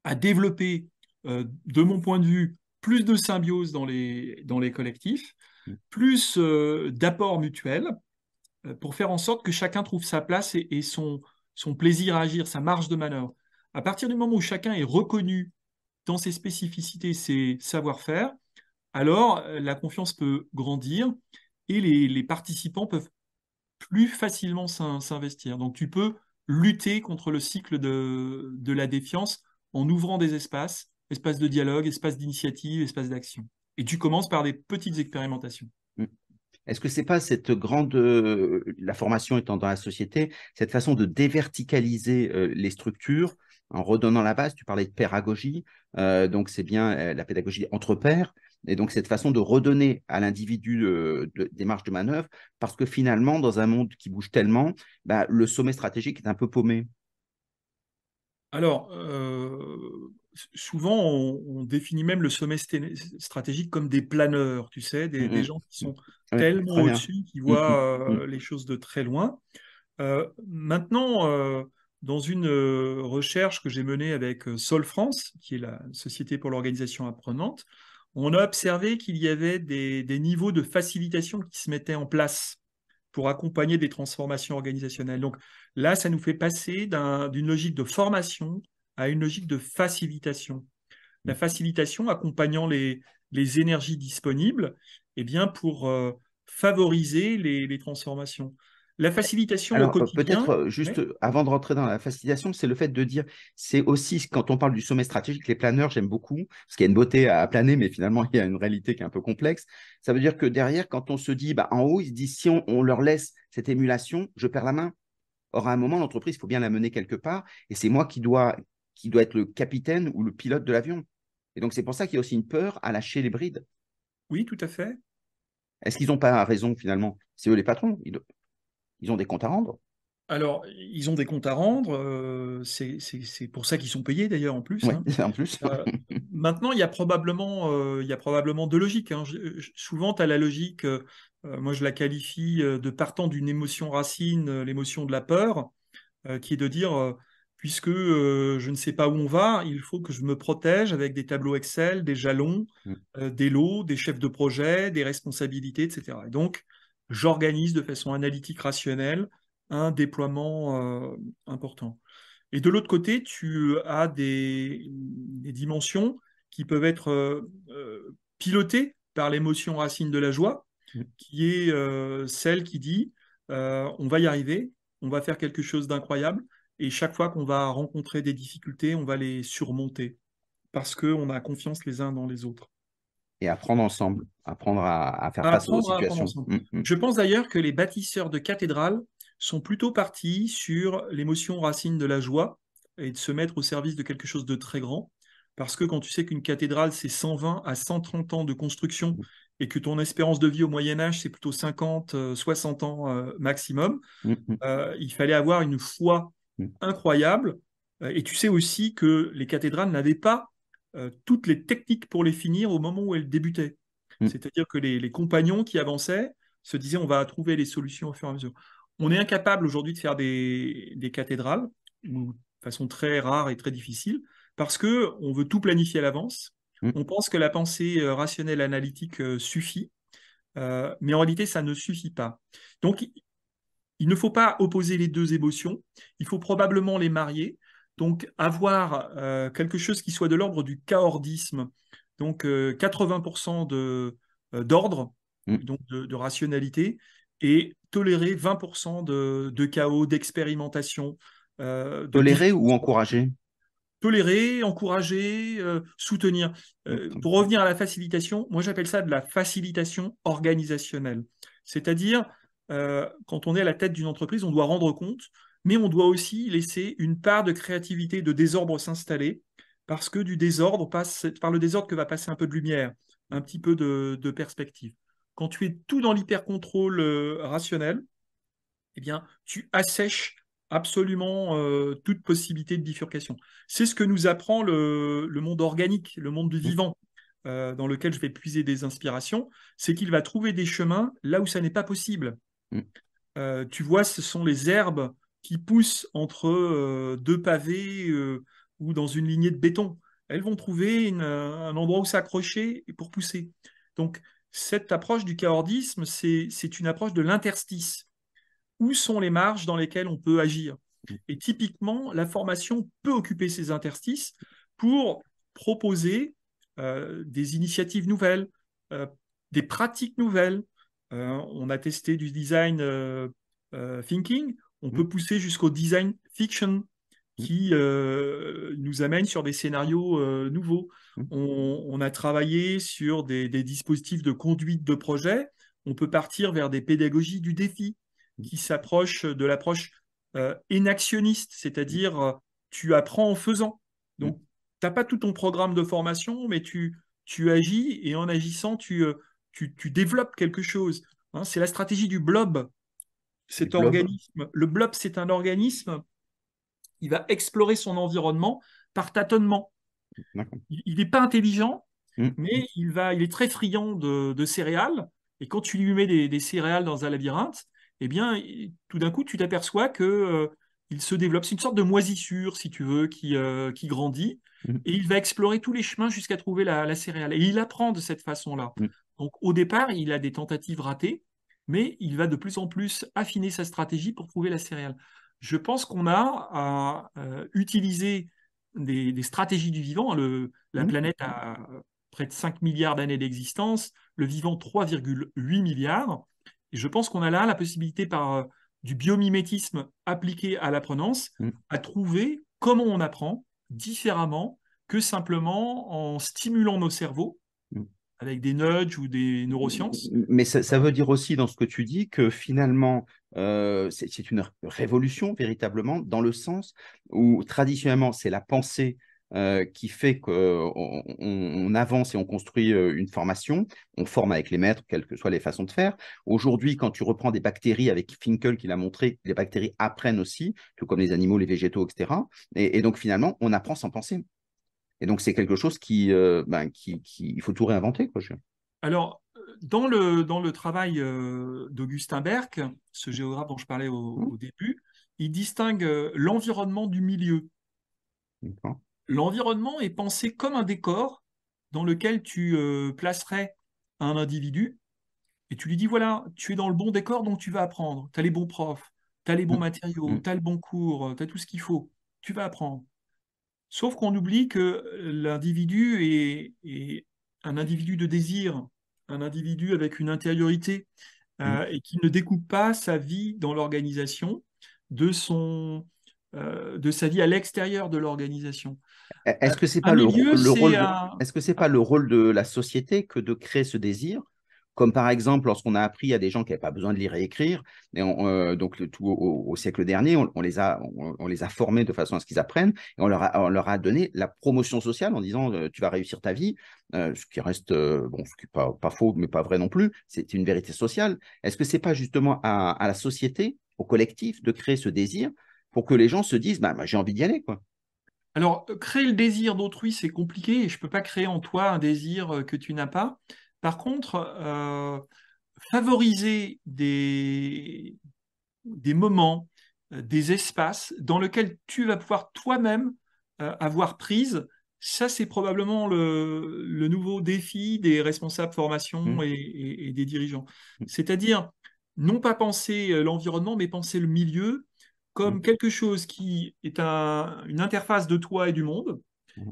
à développer, euh, de mon point de vue, plus de symbiose dans les, dans les collectifs, mm. plus euh, d'apports mutuels, pour faire en sorte que chacun trouve sa place et, son, son plaisir à agir, sa marge de manœuvre. À partir du moment où chacun est reconnu dans ses spécificités, ses savoir-faire, alors euh, la confiance peut grandir et les, participants peuvent plus facilement s'investir. Donc tu peux lutter contre le cycle de, la défiance en ouvrant des espaces, espaces de dialogue, espaces d'initiative, espaces d'action. Et tu commences par des petites expérimentations. Mmh. Est-ce que c'est pas cette grande, euh, la formation étant dans la société, cette façon de déverticaliser euh, les structures en redonnant la base Tu parlais de pédagogie, donc c'est bien la pédagogie entre pairs. Et donc cette façon de redonner à l'individu euh, de, des marges de manœuvre, parce que finalement, dans un monde qui bouge tellement, bah, le sommet stratégique est un peu paumé. Alors, euh, souvent, on, définit même le sommet stratégique comme des planeurs, tu sais, des, mm, mm. gens qui sont tellement au-dessus, qui mm, voient euh, les choses de très loin. maintenant, dans une recherche que j'ai menée avec Sol France, qui est la Société pour l'organisation apprenante, on a observé qu'il y avait des, niveaux de facilitation qui se mettaient en place pour accompagner des transformations organisationnelles. Donc là, ça nous fait passer d'une logique de formation à une logique de facilitation. La facilitation accompagnant les, énergies disponibles eh bien, pour euh, favoriser les transformations. La facilitation au euh, quotidien. Peut-être euh, juste euh, avant de rentrer dans la facilitation, c'est le fait de dire, c'est aussi quand on parle du sommet stratégique, les planeurs, j'aime beaucoup, parce qu'il y a une beauté à planer, mais finalement, il y a une réalité qui est un peu complexe. Ça veut dire que derrière, quand on se dit, bah, en haut, ils se disent, si on, leur laisse cette émulation, je perds la main. Or, à un moment, l'entreprise, il faut bien la mener quelque part, et c'est moi qui dois, qui doit être le capitaine ou le pilote de l'avion. Et donc, c'est pour ça qu'il y a aussi une peur à lâcher les brides. Oui, tout à fait. Est-ce qu'ils n'ont pas raison finalement C'est eux les patrons. Ils, ils ont des comptes à rendre. Alors, ils ont des comptes à rendre, euh, c'est pour ça qu'ils sont payés d'ailleurs en plus. Hein. [laughs] En plus. Euh, maintenant, il y a probablement, euh, il y a probablement deux logiques. Hein. souvent, tu as la logique, moi je la qualifie de partant d'une émotion racine, l'émotion de la peur, qui est de dire, puisque je ne sais pas où on va, il faut que je me protège avec des tableaux Excel, des jalons, mm. des lots, des chefs de projet, des responsabilités, etc. Et donc, j'organise de façon analytique, rationnelle, un déploiement euh, important. Et de l'autre côté, tu as des, dimensions qui peuvent être euh, euh, pilotées par l'émotion racine de la joie, mm. qui est celle qui dit on va y arriver, on va faire quelque chose d'incroyable, et chaque fois qu'on va rencontrer des difficultés, on va les surmonter, parce qu'on a confiance les uns dans les autres et apprendre ensemble, apprendre à, faire face aux situations. Mm, mm. Je pense d'ailleurs que les bâtisseurs de cathédrales sont plutôt partis sur l'émotion racine de la joie et de se mettre au service de quelque chose de très grand. Parce que quand tu sais qu'une cathédrale, c'est 120 à 130 ans de construction et que ton espérance de vie au Moyen Âge, c'est plutôt 50, 60 euh, ans euh, maximum, mm, euh, il fallait avoir une foi incroyable. Et tu sais aussi que les cathédrales n'avaient pas euh, toutes les techniques pour les finir au moment où elles débutaient. Mm. C'est-à-dire que les, compagnons qui avançaient se disaient on va trouver les solutions au fur et à mesure. On est incapable aujourd'hui de faire des, cathédrales, de façon très rare et très difficile, parce que on veut tout planifier à l'avance. Mm. On pense que la pensée euh, rationnelle analytique euh, suffit, mais en réalité, ça ne suffit pas. Donc, il ne faut pas opposer les deux émotions. Il faut probablement les marier. Donc, avoir euh, quelque chose qui soit de l'ordre du chaordisme, donc 80% euh, euh, d'ordre, mm. donc de, rationalité, et tolérer 20% de, chaos, d'expérimentation. tolérer ou encourager Tolérer, encourager, soutenir. pour revenir à la facilitation, moi j'appelle ça de la facilitation organisationnelle. C'est-à-dire, quand on est à la tête d'une entreprise, on doit rendre compte mais on doit aussi laisser une part de créativité, de désordre s'installer, parce que du désordre passe, par le désordre que va passer un peu de lumière, un petit peu de, perspective. Quand tu es tout dans l'hyper-contrôle euh, rationnel, eh bien, tu assèches absolument euh, toute possibilité de bifurcation. C'est ce que nous apprend le, monde organique, le monde du mmh. vivant, euh, dans lequel je vais puiser des inspirations, c'est qu'il va trouver des chemins là où ça n'est pas possible. Mmh. tu vois, ce sont les herbes qui poussent entre euh, deux pavés euh, ou dans une lignée de béton. Elles vont trouver euh, un endroit où s'accrocher pour pousser. Donc, cette approche du chaordisme, c'est une approche de l'interstice. Où sont les marges dans lesquelles on peut agir Et typiquement, la formation peut occuper ces interstices pour proposer des initiatives nouvelles, des pratiques nouvelles. on a testé du design thinking, on mm. peut pousser jusqu'au design fiction mm. qui euh, nous amène sur des scénarios euh, nouveaux. Mm. On, a travaillé sur des, dispositifs de conduite de projet. On peut partir vers des pédagogies du défi qui s'approchent de l'approche euh, inactionniste, c'est-à-dire tu apprends en faisant. Donc, tu n'as pas tout ton programme de formation, mais tu, tu agis et en agissant, tu, tu, développes quelque chose. Hein. c'est la stratégie du blob cet le organisme, le blob, c'est un organisme, il va explorer son environnement par tâtonnement. Il n'est pas intelligent, mm. mais il, va, il est très friand de, céréales. Et quand tu lui mets des, céréales dans un labyrinthe, eh bien, tout d'un coup, tu t'aperçois que euh, il se développe. C'est une sorte de moisissure, si tu veux, qui, euh, qui grandit. Mm. Et il va explorer tous les chemins jusqu'à trouver la, céréale. Et il apprend de cette façon-là. Mm. Donc, au départ, il a des tentatives ratées mais il va de plus en plus affiner sa stratégie pour trouver la céréale. Je pense qu'on a à euh, euh, utiliser des, stratégies du vivant. Hein, la mmh. planète a euh, près de 5 milliards d'années d'existence, le vivant 3,8 milliards. je pense qu'on a là la possibilité par du biomimétisme appliqué à l'apprenance, mmh. à trouver comment on apprend différemment que simplement en stimulant nos cerveaux avec des nudges ou des neurosciences. Mais ça, veut dire aussi dans ce que tu dis que finalement, euh, c'est une révolution véritablement dans le sens où traditionnellement, c'est la pensée euh, qui fait qu'on euh, on avance et on construit une formation, on forme avec les maîtres, quelles que soient les façons de faire. Aujourd'hui, quand tu reprends des bactéries avec Finkel qui l'a montré, les bactéries apprennent aussi, tout comme les animaux, les végétaux, etc. et donc finalement, on apprend sans penser. Et donc, c'est quelque chose qui, euh, ben, faut tout réinventer. Quoi, Alors, dans le, dans le travail euh, d'Augustin Berck, ce mmh. géographe dont je parlais au, mmh. début, il distingue euh, l'environnement du milieu. L'environnement est pensé comme un décor dans lequel tu placerais un individu et tu lui dis voilà, tu es dans le bon décor donc tu vas apprendre. Tu as les bons profs, tu as les bons mmh. matériaux, tu as le bon cours, tu as tout ce qu'il faut, tu vas apprendre. Sauf qu'on oublie que l'individu est, un individu de désir, un individu avec une intériorité, euh, mm. et qui ne découpe pas sa vie dans l'organisation de euh, de sa vie à l'extérieur de l'organisation. Est-ce que est-ce que c'est pas le rôle de la société que de créer ce désir comme par exemple lorsqu'on a appris à des gens qui n'avaient pas besoin de lire et écrire, euh, donc le, tout au, siècle dernier, on, les a, formés de façon à ce qu'ils apprennent, et on leur, a, donné la promotion sociale en disant euh, tu vas réussir ta vie, euh, ce qui reste, bon, ce qui pas, faux, mais pas vrai non plus, c'est une vérité sociale. Est-ce que ce n'est pas justement à, la société, au collectif, de créer ce désir pour que les gens se disent bah, j'ai envie d'y aller quoi alors, créer le désir d'autrui, c'est compliqué et je ne peux pas créer en toi un désir que tu n'as pas. Par contre, euh, favoriser des, moments, euh, des espaces dans lesquels tu vas pouvoir toi-même euh, avoir prise, ça c'est probablement le, nouveau défi des responsables formation mmh. et, des dirigeants. Mmh. C'est-à-dire, non pas penser l'environnement, mais penser le milieu comme mmh. quelque chose qui est une interface de toi et du monde.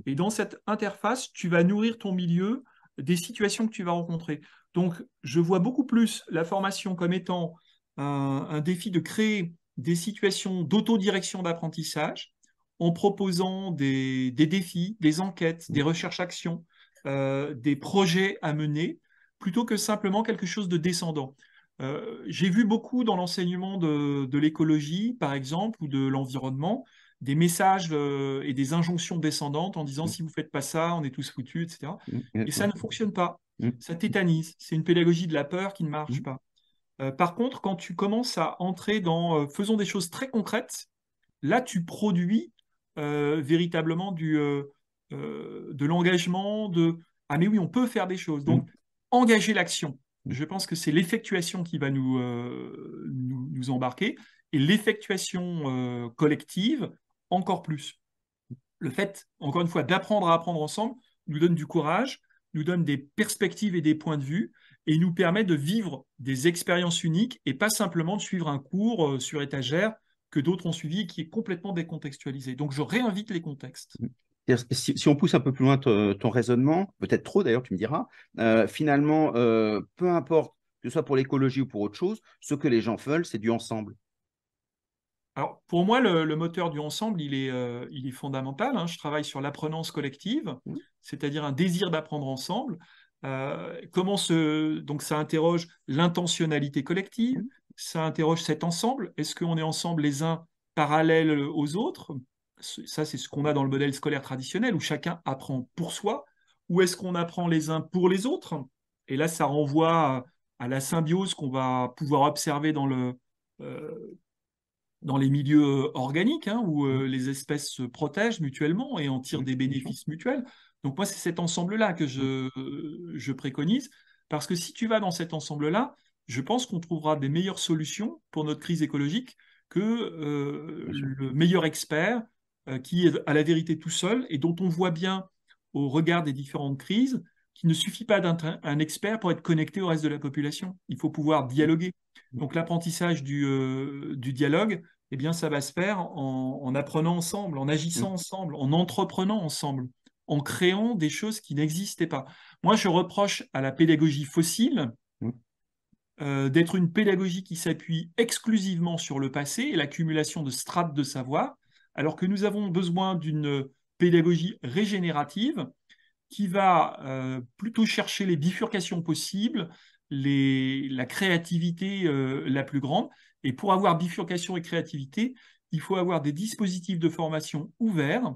Et dans cette interface, tu vas nourrir ton milieu des situations que tu vas rencontrer. Donc, je vois beaucoup plus la formation comme étant un, défi de créer des situations d'autodirection d'apprentissage en proposant des, défis, des enquêtes, des recherches-actions, euh, des projets à mener, plutôt que simplement quelque chose de descendant. Euh, j'ai vu beaucoup dans l'enseignement de l'écologie, par exemple, ou de l'environnement, des messages euh, et des injonctions descendantes en disant mm. si vous ne faites pas ça, on est tous foutus, etc. Mm. Et ça ne mm. fonctionne pas. Ça tétanise. C'est une pédagogie de la peur qui ne marche pas. Euh, par contre, quand tu commences à entrer dans euh, faisons des choses très concrètes, là, tu produis véritablement du, de l'engagement, de ah mais oui, on peut faire des choses. Donc, engager l'action. Je pense que c'est l'effectuation qui va nous, nous, embarquer et l'effectuation collective, encore plus. Le fait, encore une fois, d'apprendre à apprendre ensemble nous donne du courage, nous donne des perspectives et des points de vue, et nous permet de vivre des expériences uniques et pas simplement de suivre un cours euh, sur étagère que d'autres ont suivi et qui est complètement décontextualisé. Donc je réinvite les contextes. Si, on pousse un peu plus loin ton raisonnement, peut-être trop d'ailleurs, tu me diras, euh, finalement, euh, peu importe que ce soit pour l'écologie ou pour autre chose, ce que les gens veulent, c'est du ensemble. Alors, pour moi, le, moteur du ensemble, il est, euh, il est fondamental. Hein. Je travaille sur l'apprenance collective, mmh. c'est-à-dire un désir d'apprendre ensemble. Euh, comment se, donc ça interroge l'intentionnalité collective, mmh. ça interroge cet ensemble. Est-ce qu'on est ensemble les uns parallèles aux autres Ça, c'est ce qu'on a dans le modèle scolaire traditionnel où chacun apprend pour soi. Ou est-ce qu'on apprend les uns pour les autres Et là, ça renvoie à, la symbiose qu'on va pouvoir observer dans le, euh, dans les milieux euh, organiques, hein, où euh, mmh. les espèces se protègent mutuellement et en tirent mmh. des bénéfices mutuels. Donc moi, c'est cet ensemble-là que mmh. euh, je, préconise, parce que si tu vas dans cet ensemble-là, je pense qu'on trouvera des meilleures solutions pour notre crise écologique que le meilleur expert qui est à la vérité tout seul et dont on voit bien au regard des différentes crises il ne suffit pas d'être un expert pour être connecté au reste de la population. Il faut pouvoir dialoguer. Donc l'apprentissage du, euh, dialogue, eh bien, ça va se faire en, apprenant ensemble, en agissant mm. ensemble, en entreprenant ensemble, en créant des choses qui n'existaient pas. Moi, je reproche à la pédagogie fossile mm. euh, d'être une pédagogie qui s'appuie exclusivement sur le passé et l'accumulation de strates de savoir, alors que nous avons besoin d'une pédagogie régénérative qui va euh, plutôt chercher les bifurcations possibles, la créativité euh, la plus grande. Et pour avoir bifurcation et créativité, il faut avoir des dispositifs de formation ouverts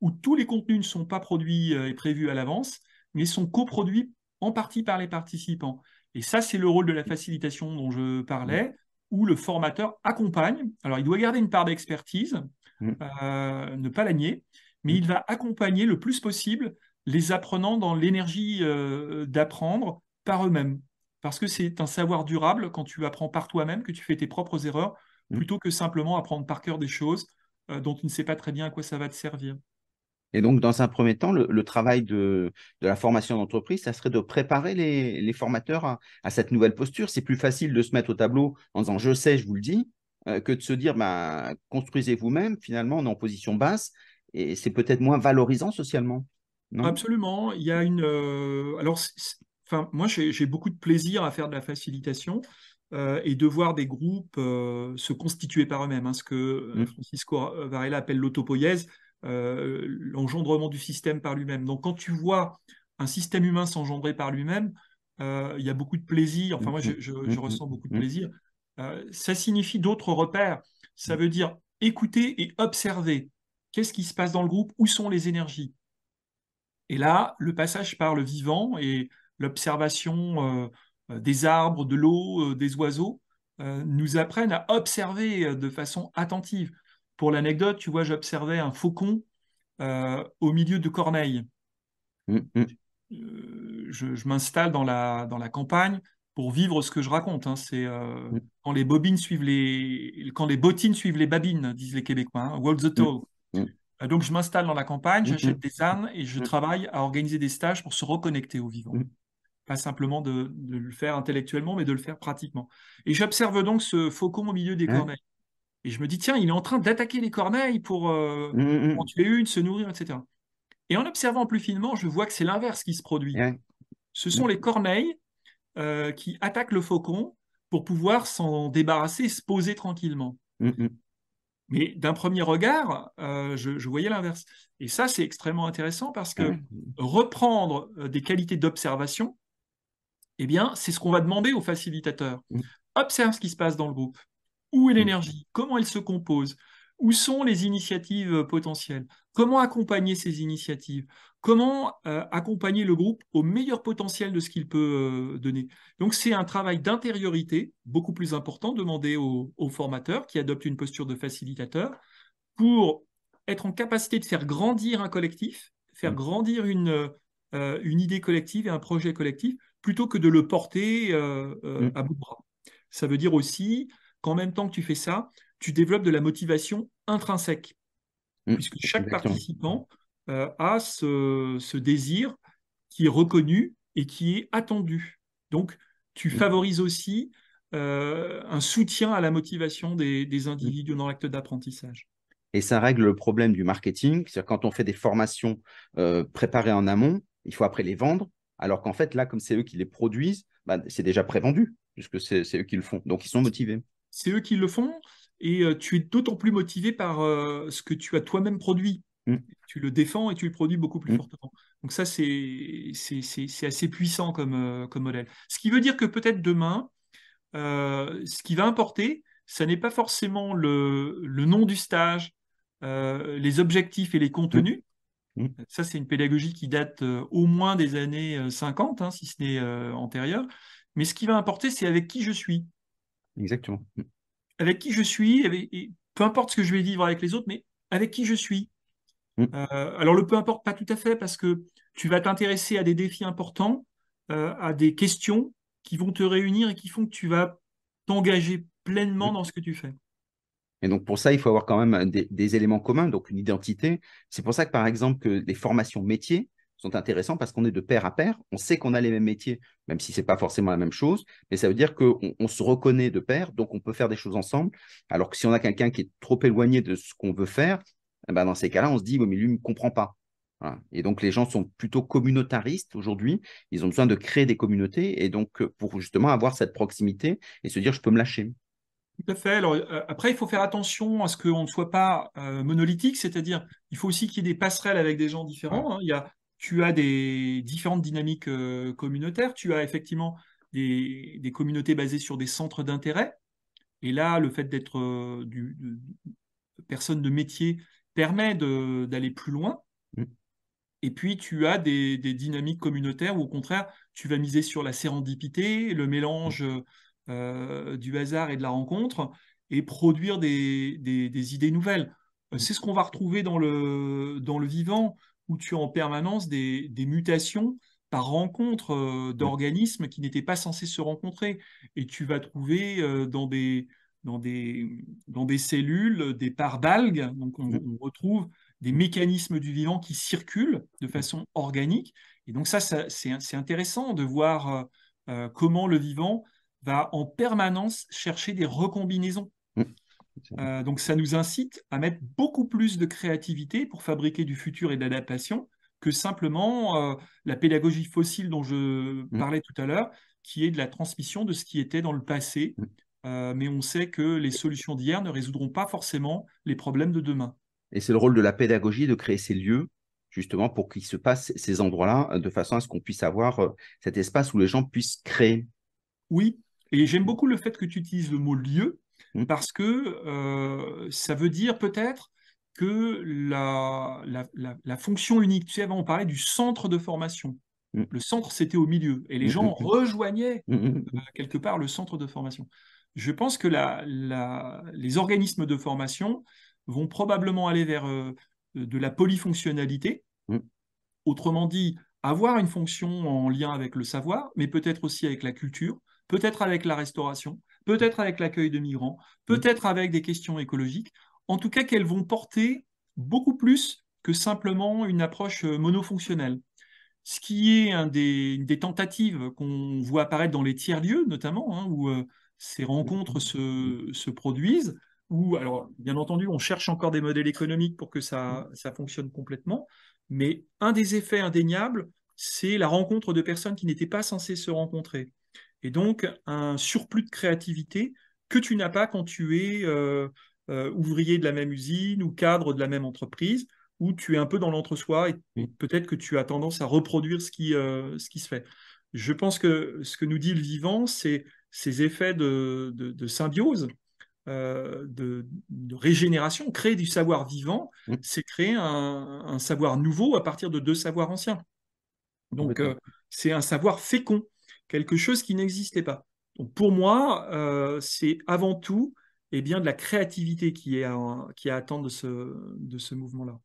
où tous les contenus ne sont pas produits euh, et prévus à l'avance, mais sont coproduits en partie par les participants. Et ça, c'est le rôle de la facilitation dont je parlais, où le formateur accompagne. Alors, il doit garder une part d'expertise, mmh. ne pas la nier, mais il va accompagner le plus possible les apprenants dans l'énergie euh, d'apprendre par eux-mêmes. Parce que c'est un savoir durable quand tu apprends par toi-même, que tu fais tes propres erreurs, mm. plutôt que simplement apprendre par cœur des choses euh, dont tu ne sais pas très bien à quoi ça va te servir. Et donc, dans un premier temps, le, travail de, la formation d'entreprise, ça serait de préparer les, formateurs à, cette nouvelle posture. C'est plus facile de se mettre au tableau en disant je sais, je vous le dis, euh, que de se dire ben, construisez vous-même. Finalement, on est en position basse et c'est peut-être moins valorisant socialement. Absolument. Il y a une. Euh, alors, moi, j'ai beaucoup de plaisir à faire de la facilitation. Euh, et de voir des groupes euh, se constituer par eux-mêmes, hein, ce que mmh. Francisco Varela appelle l'autopoïèse, l'engendrement du système par lui-même. Donc quand tu vois un système humain s'engendrer par lui-même, il y a beaucoup de plaisir, enfin moi mmh, je mmh, ressens beaucoup de plaisir. ça signifie d'autres repères, ça veut dire écouter et observer. Qu'est-ce qui se passe dans le groupe Où sont les énergies et là, le passage par le vivant et l'observation euh, euh, des arbres, de l'eau, euh, des oiseaux, nous apprennent à observer de façon attentive. Pour l'anecdote, tu vois, j'observais un faucon au milieu de Corneille. Mmh, mmh. je, m'installe dans la, dans la campagne pour vivre ce que je raconte. Hein. C'est mmh. quand les bobines suivent les quand les bottines suivent les babines, disent les Québécois. Hein. World's the talk. Euh, donc, je m'installe dans la campagne, mm-hmm. j'achète des ânes et je mm-hmm. travaille à organiser des stages pour se reconnecter au vivant. Mm-hmm. Pas simplement de, le faire intellectuellement, mais de le faire pratiquement. Et j'observe donc ce faucon au milieu des corneilles. Et je me dis, tiens, il est en train d'attaquer les corneilles pour, euh, en tuer une, se nourrir, etc. Et en observant plus finement, je vois que c'est l'inverse qui se produit. Ce sont les corneilles euh, qui attaquent le faucon pour pouvoir s'en débarrasser, se poser tranquillement. Mais d'un premier regard, euh, je, voyais l'inverse. Et ça, c'est extrêmement intéressant parce que ah reprendre euh, des qualités d'observation, eh bien, c'est ce qu'on va demander aux facilitateurs. Mm. Observe ce qui se passe dans le groupe. Où est mm. l'énergie Comment elle se compose où sont les initiatives euh, potentielles Comment accompagner ces initiatives Comment euh, accompagner le groupe au meilleur potentiel de ce qu'il peut euh, donner Donc c'est un travail d'intériorité beaucoup plus important demandé aux formateurs qui adoptent une posture de facilitateur pour être en capacité de faire grandir un collectif, faire mmh. grandir une, une idée collective et un projet collectif, plutôt que de le porter mmh. à bout de bras. Ça veut dire aussi qu'en même temps que tu fais ça, tu développes de la motivation intrinsèque, mm, puisque chaque participant euh, a ce, désir qui est reconnu et qui est attendu. Donc, tu mm. favorises aussi euh, un soutien à la motivation des, individus dans l'acte d'apprentissage. Et ça règle le problème du marketing, c'est-à-dire quand on fait des formations euh, préparées en amont, il faut après les vendre, alors qu'en fait, là, comme c'est eux qui les produisent, bah, c'est déjà prévendu, puisque c'est eux qui le font. Donc, ils sont motivés. C'est eux qui le font, et euh, tu es d'autant plus motivé par euh, ce que tu as toi-même produit. Mm. Tu le défends et tu le produis beaucoup plus mm. fortement. Donc ça, c'est assez puissant comme, euh, comme modèle. Ce qui veut dire que peut-être demain, ce qui va importer, ce n'est pas forcément le, le, nom du stage, les objectifs et les contenus. Mm. Ça, c'est une pédagogie qui date au moins des années 50, hein, si ce n'est antérieure. Mais ce qui va importer, c'est avec qui je suis. Exactement avec qui je suis, peu importe ce que je vais vivre avec les autres, mais avec qui je suis. Mm. Euh, alors le peu importe, pas tout à fait, parce que tu vas t'intéresser à des défis importants, euh, à des questions qui vont te réunir et qui font que tu vas t'engager pleinement mm. dans ce que tu fais. Et donc pour ça, il faut avoir quand même des, éléments communs, donc une identité. C'est pour ça que par exemple les formations métiers, sont intéressants parce qu'on est de pair à pair, on sait qu'on a les mêmes métiers, même si c'est pas forcément la même chose, mais ça veut dire qu'on on se reconnaît de pair, donc on peut faire des choses ensemble, alors que si on a quelqu'un qui est trop éloigné de ce qu'on veut faire, eh ben dans ces cas-là, on se dit, mais lui ne comprend pas. Et donc les gens sont plutôt communautaristes aujourd'hui, ils ont besoin de créer des communautés, et donc euh, pour justement avoir cette proximité et se dire, je peux me lâcher. Tout à fait. Alors, euh, après, il faut faire attention à ce qu'on ne soit pas euh, monolithique, c'est-à-dire il faut aussi qu'il y ait des passerelles avec des gens différents. Hein. Il y a tu as des différentes dynamiques euh, communautaires, tu as effectivement des, communautés basées sur des centres d'intérêt. Et là, le fait d'être euh, personne de métier permet d'aller plus loin. Mmh. Et puis, tu as des, dynamiques communautaires où, au contraire, tu vas miser sur la sérendipité, le mélange euh, du hasard et de la rencontre, et produire des, idées nouvelles. Mmh. C'est ce qu'on va retrouver dans le vivant où tu as en permanence des, mutations par rencontre euh, d'organismes qui n'étaient pas censés se rencontrer. Et tu vas trouver euh, dans, des, cellules des parts d'algues, donc on, retrouve des mécanismes du vivant qui circulent de façon organique. Et donc ça, c'est intéressant de voir euh, comment le vivant va en permanence chercher des recombinaisons. Euh, donc ça nous incite à mettre beaucoup plus de créativité pour fabriquer du futur et d'adaptation que simplement euh, la pédagogie fossile dont je mm. parlais tout à l'heure, qui est de la transmission de ce qui était dans le passé. Mm. Euh, mais on sait que les solutions d'hier ne résoudront pas forcément les problèmes de demain. Et c'est le rôle de la pédagogie de créer ces lieux justement pour qu'il se passe ces endroits-là de façon à ce qu'on puisse avoir cet espace où les gens puissent créer. Oui, et j'aime beaucoup le fait que tu utilises le mot lieu parce que euh, ça veut dire peut-être que la, fonction unique, tu sais, avant on parlait du centre de formation. Mm. Le centre, c'était au milieu, et les mm, gens mm, rejoignaient euh, quelque part le centre de formation. Je pense que les organismes de formation vont probablement aller vers euh, de la polyfonctionnalité. Autrement dit, avoir une fonction en lien avec le savoir, mais peut-être aussi avec la culture, peut-être avec la restauration, peut-être avec l'accueil de migrants, peut-être avec des questions écologiques, en tout cas qu'elles vont porter beaucoup plus que simplement une approche euh, monofonctionnelle. Ce qui est une des tentatives qu'on voit apparaître dans les tiers-lieux, notamment, hein, où euh, ces rencontres se, produisent, où, alors, bien entendu, on cherche encore des modèles économiques pour que ça fonctionne complètement, mais un des effets indéniables, c'est la rencontre de personnes qui n'étaient pas censées se rencontrer et donc un surplus de créativité que tu n'as pas quand tu es euh, euh, ouvrier de la même usine ou cadre de la même entreprise, où tu es un peu dans l'entre-soi et peut-être que tu as tendance à reproduire ce qui, euh, ce qui se fait. Je pense que ce que nous dit le vivant, c'est ces effets de, symbiose, de, régénération. Créer du savoir vivant, c'est créer un, savoir nouveau à partir de deux savoirs anciens. Donc, c'est un savoir fécond quelque chose qui n'existait pas. Donc pour moi, euh, c'est avant tout et eh bien, de la créativité qui est à, attendre de ce, de ce mouvement-là.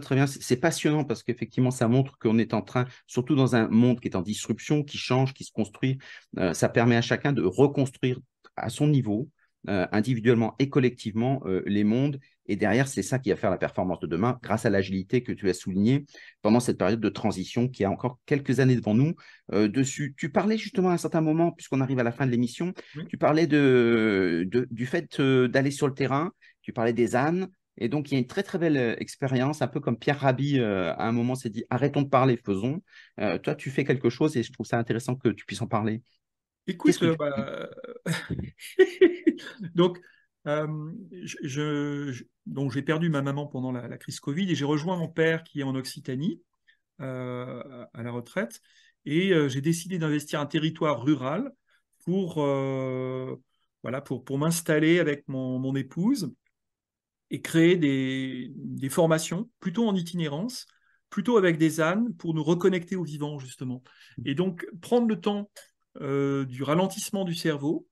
très bien, c'est passionnant parce qu'effectivement, ça montre qu'on est en train, surtout dans un monde qui est en disruption, qui change, qui se construit, euh, ça permet à chacun de reconstruire à son niveau euh, individuellement et collectivement euh, les mondes. Et derrière, c'est ça qui va faire la performance de demain, grâce à l'agilité que tu as soulignée pendant cette période de transition qui a encore quelques années devant nous. Euh, dessus, tu parlais justement à un certain moment, puisqu'on arrive à la fin de l'émission, tu parlais de, du fait d'aller sur le terrain, tu parlais des ânes. Et donc, il y a une très, très belle expérience, un peu comme Pierre Rabhi, à un moment, s'est dit, arrêtons de parler, faisons. toi, tu fais quelque chose et je trouve ça intéressant que tu puisses en parler. Écoute, bah, [laughs] euh, donc, j'ai perdu ma maman pendant la, crise Covid et j'ai rejoint mon père qui est en Occitanie euh, à la retraite et euh, j'ai décidé d'investir un territoire rural pour voilà pour, pour m'installer avec mon, épouse et créer des, des, formations plutôt en itinérance plutôt avec des ânes pour nous reconnecter au vivant justement et donc prendre le temps euh, du ralentissement du cerveau,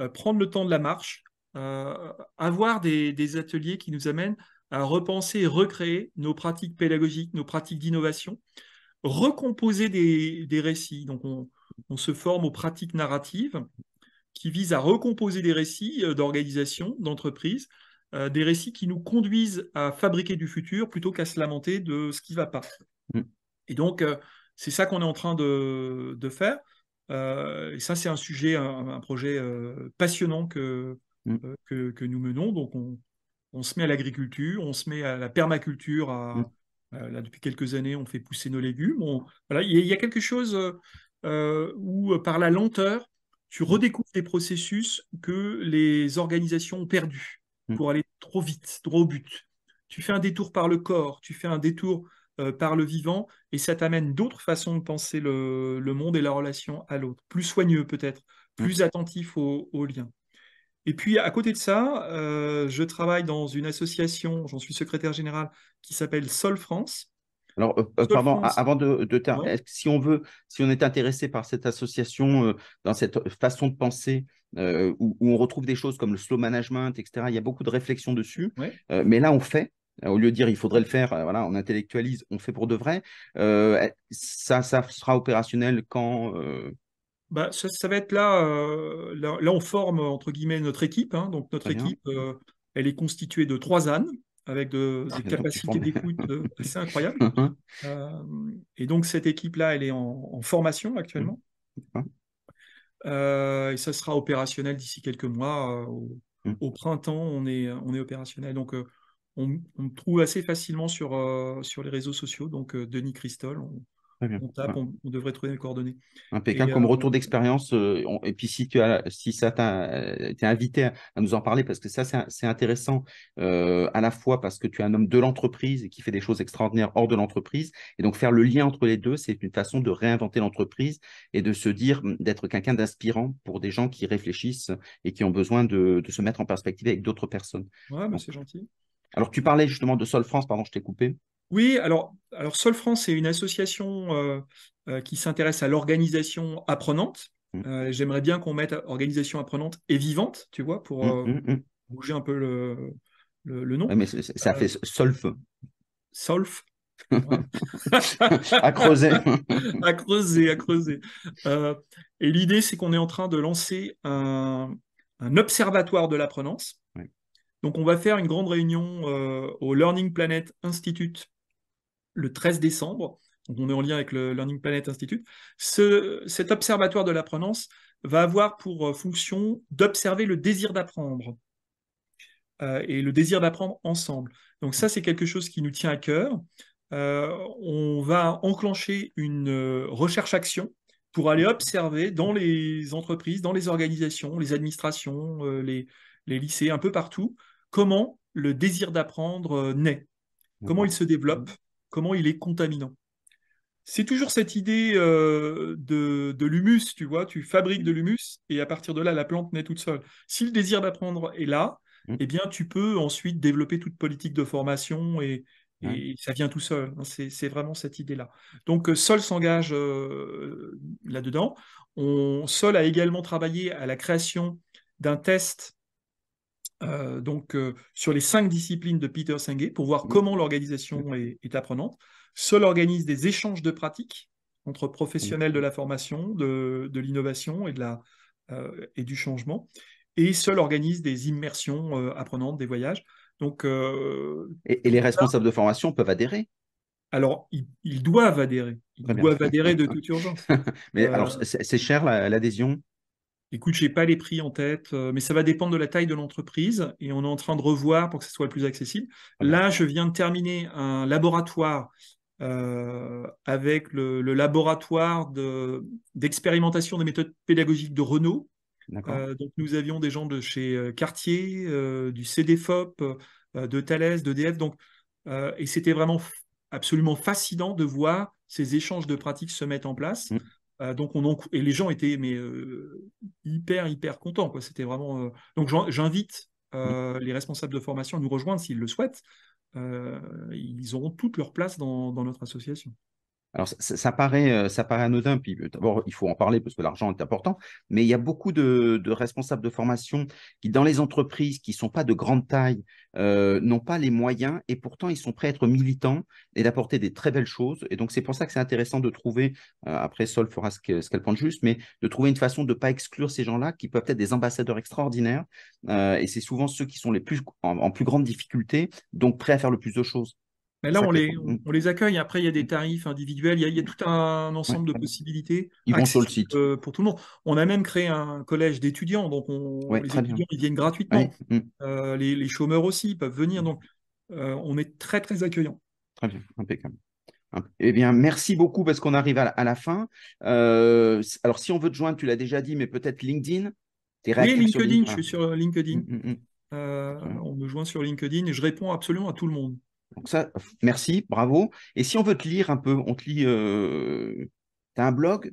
euh, prendre le temps de la marche, euh, avoir des, ateliers qui nous amènent à repenser et recréer nos pratiques pédagogiques, nos pratiques d'innovation, recomposer des, récits. Donc on, se forme aux pratiques narratives qui visent à recomposer des récits d'organisation, d'entreprises, des récits qui nous conduisent à fabriquer du futur plutôt qu'à se lamenter de ce qui ne va pas. Mm. Et donc, c'est ça qu'on est en train de faire. Euh, et ça, c'est un sujet, un, projet euh, passionnant mm. euh, que, que, nous menons. Donc, on, se met à l'agriculture, on se met à la permaculture, mm. Là, depuis quelques années, on fait pousser nos légumes. il y, a quelque chose où, par la lenteur, tu mm. redécouvres des processus que les organisations ont perdus pour aller trop vite, trop au but. Tu fais un détour par le corps, tu fais un détour euh, par le vivant, et ça t'amène d'autres façons de penser le, monde et la relation à l'autre, plus soigneux peut-être, mm. plus attentif aux, liens. Et puis à côté de ça, euh, je travaille dans une association, j'en suis secrétaire général, qui s'appelle Sol France. Alors, euh, avant de, terminer, si on veut, si on est intéressé par cette association, dans cette façon de penser, où, on retrouve des choses comme le slow management, etc., il y a beaucoup de réflexions dessus. mais là, on fait, euh, au lieu de dire il faudrait le faire, euh, voilà, on intellectualise, on fait pour de vrai. Euh, eh, ça, ça sera opérationnel quand bah, ça, va être là, là, on forme entre guillemets notre équipe. Hein. donc notre équipe, elle est constituée de trois ânes avec ah, des capacités d'écoute [laughs] assez incroyables. Hein? et donc cette équipe-là, elle est en, formation actuellement. Mmh. et ça sera opérationnel d'ici quelques mois. Au, mmh. au, printemps, on est, on est opérationnel. Donc on, trouve assez facilement sur, euh, sur les réseaux sociaux, donc euh, Denis Christol. On, tape, on, devrait trouver les coordonnées. Impeccable comme euh, retour d'expérience. et puis si tu as, si ça t'a invité à, nous en parler, parce que ça c'est intéressant à la fois parce que tu es un homme de l'entreprise et qui fait des choses extraordinaires hors de l'entreprise, et donc faire le lien entre les deux, c'est une façon de réinventer l'entreprise et de se dire hum, d'être quelqu'un d'inspirant pour des gens qui réfléchissent et qui ont besoin de, se mettre en perspective avec d'autres personnes. Ouais, c'est gentil. Alors, tu parlais justement de Sol France, pardon, je t'ai coupé. Oui, alors, alors Sol France est une association euh, euh, qui s'intéresse à l'organisation apprenante. Mmh. Euh, j'aimerais bien qu'on mette organisation apprenante et vivante, tu vois, pour mmh, mmh, bouger un peu le, nom. mais ça fait Solf. Solf, [laughs] [laughs] à creuser. à creuser, à creuser. et l'idée, c'est qu'on est en train de lancer un observatoire de l'apprenance donc on va faire une grande réunion euh, au Learning Planet Institute le 13 décembre. Donc on est en lien avec le Learning Planet Institute. cet observatoire de l'apprenance va avoir pour euh, fonction d'observer le désir d'apprendre euh, et le désir d'apprendre ensemble. Donc ça, c'est quelque chose qui nous tient à cœur. on va enclencher une recherche-action pour aller observer dans les entreprises, dans les organisations, les administrations, les, lycées, un peu partout, comment le désir d'apprendre euh, naît, comment mhm. il se développe, mhm. comment il est contaminant. C'est toujours cette idée euh, de, l'humus, tu vois, tu fabriques de mhm. l'humus et à partir de là, la plante naît toute seule. Si le désir d'apprendre est là, eh bien, tu peux ensuite développer toute politique de formation et, ça vient tout seul. Hein, c'est vraiment cette idée-là. Donc, euh, Sol s'engage là-dedans. Sol a également travaillé à la création d'un test euh, donc, euh, sur les cinq disciplines de Peter Senge pour voir comment l'organisation est, apprenante. Seul organise des échanges de pratiques entre professionnels de la formation, de, l'innovation et, de la, euh, et du changement. Et Seul organise des immersions apprenantes, des voyages. Donc, et, les responsables de formation peuvent adhérer alors, ils, ils, doivent adhérer. Ils doivent adhérer de [laughs] toute urgence. Mais alors, c'est cher l'adhésion Écoute, je n'ai pas les prix en tête, euh, mais ça va dépendre de la taille de l'entreprise et on est en train de revoir pour que ce soit le plus accessible. Là, je viens de terminer un laboratoire euh, avec le, laboratoire d'expérimentation des méthodes pédagogiques de Renault. Euh, donc, nous avions des gens de chez Cartier, du CDFOP, de Thales, d'EDF. Donc, et c'était vraiment absolument fascinant de voir ces échanges de pratiques se mettre en place. Mmh. Euh, donc on et les gens étaient mais euh, hyper hyper contents C'était vraiment. Euh, donc j'invite mm. les responsables de formation à nous rejoindre s'ils le souhaitent. ils auront toute leur place dans notre association. Alors, ça, paraît, euh, ça paraît anodin, puis euh, d'abord, il faut en parler parce que l'argent est important, mais il y a beaucoup de, responsables de formation qui, dans les entreprises qui ne sont pas de grande taille, euh, n'ont pas les moyens et pourtant, ils sont prêts à être militants et d'apporter des très belles choses. Et donc, c'est pour ça que c'est intéressant de trouver, après, Sol fera ce qu'elle pense juste, mais de trouver une façon de ne pas exclure ces gens-là qui peuvent être des ambassadeurs extraordinaires. et c'est souvent ceux qui sont les plus, en plus grande difficulté, donc prêts à faire le plus de choses. Mais là, on les, accueille. Après, il y a des tarifs individuels. Il y a, tout un ensemble de possibilités. le euh, pour tout le monde. On a même créé un collège d'étudiants. Donc, les étudiants, ils viennent gratuitement. Mm. Euh, les, chômeurs aussi peuvent venir. Mm. Donc, euh, on est très, très accueillants. Très bien, impeccable. Eh bien, merci beaucoup parce qu'on arrive à la, fin. alors, si on veut te joindre, tu l'as déjà dit, mais peut-être LinkedIn. Oui, LinkedIn, je suis sur LinkedIn. Mm, on me joint sur LinkedIn et je réponds absolument à tout le monde. Donc ça, merci, bravo. Et si on veut te lire un peu, on te lit. Euh, t'as un blog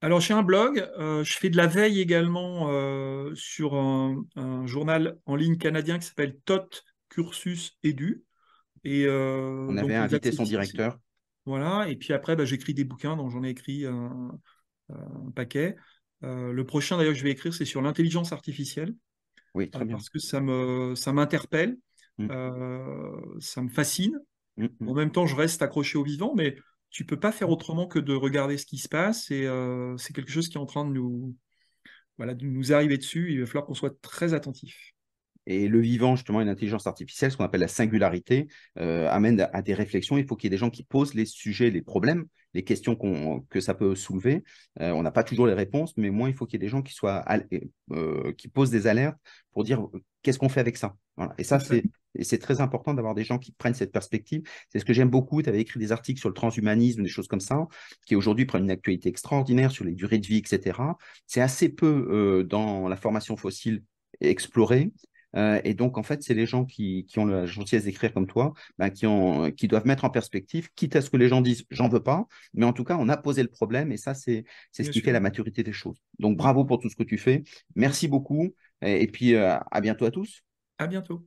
Alors j'ai un blog. Euh, je fais de la veille également euh, sur un, journal en ligne canadien qui s'appelle Tot Cursus Edu. on avait invité son directeur. Voilà. Et puis après, bah, j'écris des bouquins, donc j'en ai écrit un, paquet. le prochain d'ailleurs que je vais écrire, c'est sur l'intelligence artificielle. Oui, très bien. Parce que ça me ça m'interpelle. Mm. Euh, ça me fascine. Mm, mm. En même temps, je reste accroché au vivant, mais tu peux pas faire autrement que de regarder ce qui se passe. Et euh, c'est quelque chose qui est en train de nous, voilà, de nous arriver dessus. Il va falloir qu'on soit très attentif. Et le vivant, justement, une intelligence artificielle, ce qu'on appelle la singularité, euh, amène à, des réflexions. Il faut qu'il y ait des gens qui posent les sujets, les problèmes, les questions que ça peut soulever. on n'a pas toujours les réponses, mais moins il faut qu'il y ait des gens qui, soient qui posent des alertes pour dire qu'est-ce qu'on fait avec ça. Et ça, c'est et c'est très important d'avoir des gens qui prennent cette perspective. C'est ce que j'aime beaucoup. Tu avais écrit des articles sur le transhumanisme, des choses comme ça, qui aujourd'hui prennent une actualité extraordinaire sur les durées de vie, etc. C'est assez peu euh, dans la formation fossile explorée. Euh, et donc, en fait, c'est les gens qui, ont la gentillesse d'écrire comme toi, ben, qui, doivent mettre en perspective, quitte à ce que les gens disent j'en veux pas, mais en tout cas, on a posé le problème et ça, c'est ce qui fait la maturité des choses. Donc, bravo pour tout ce que tu fais. Merci beaucoup et, puis euh, à bientôt à tous. À bientôt.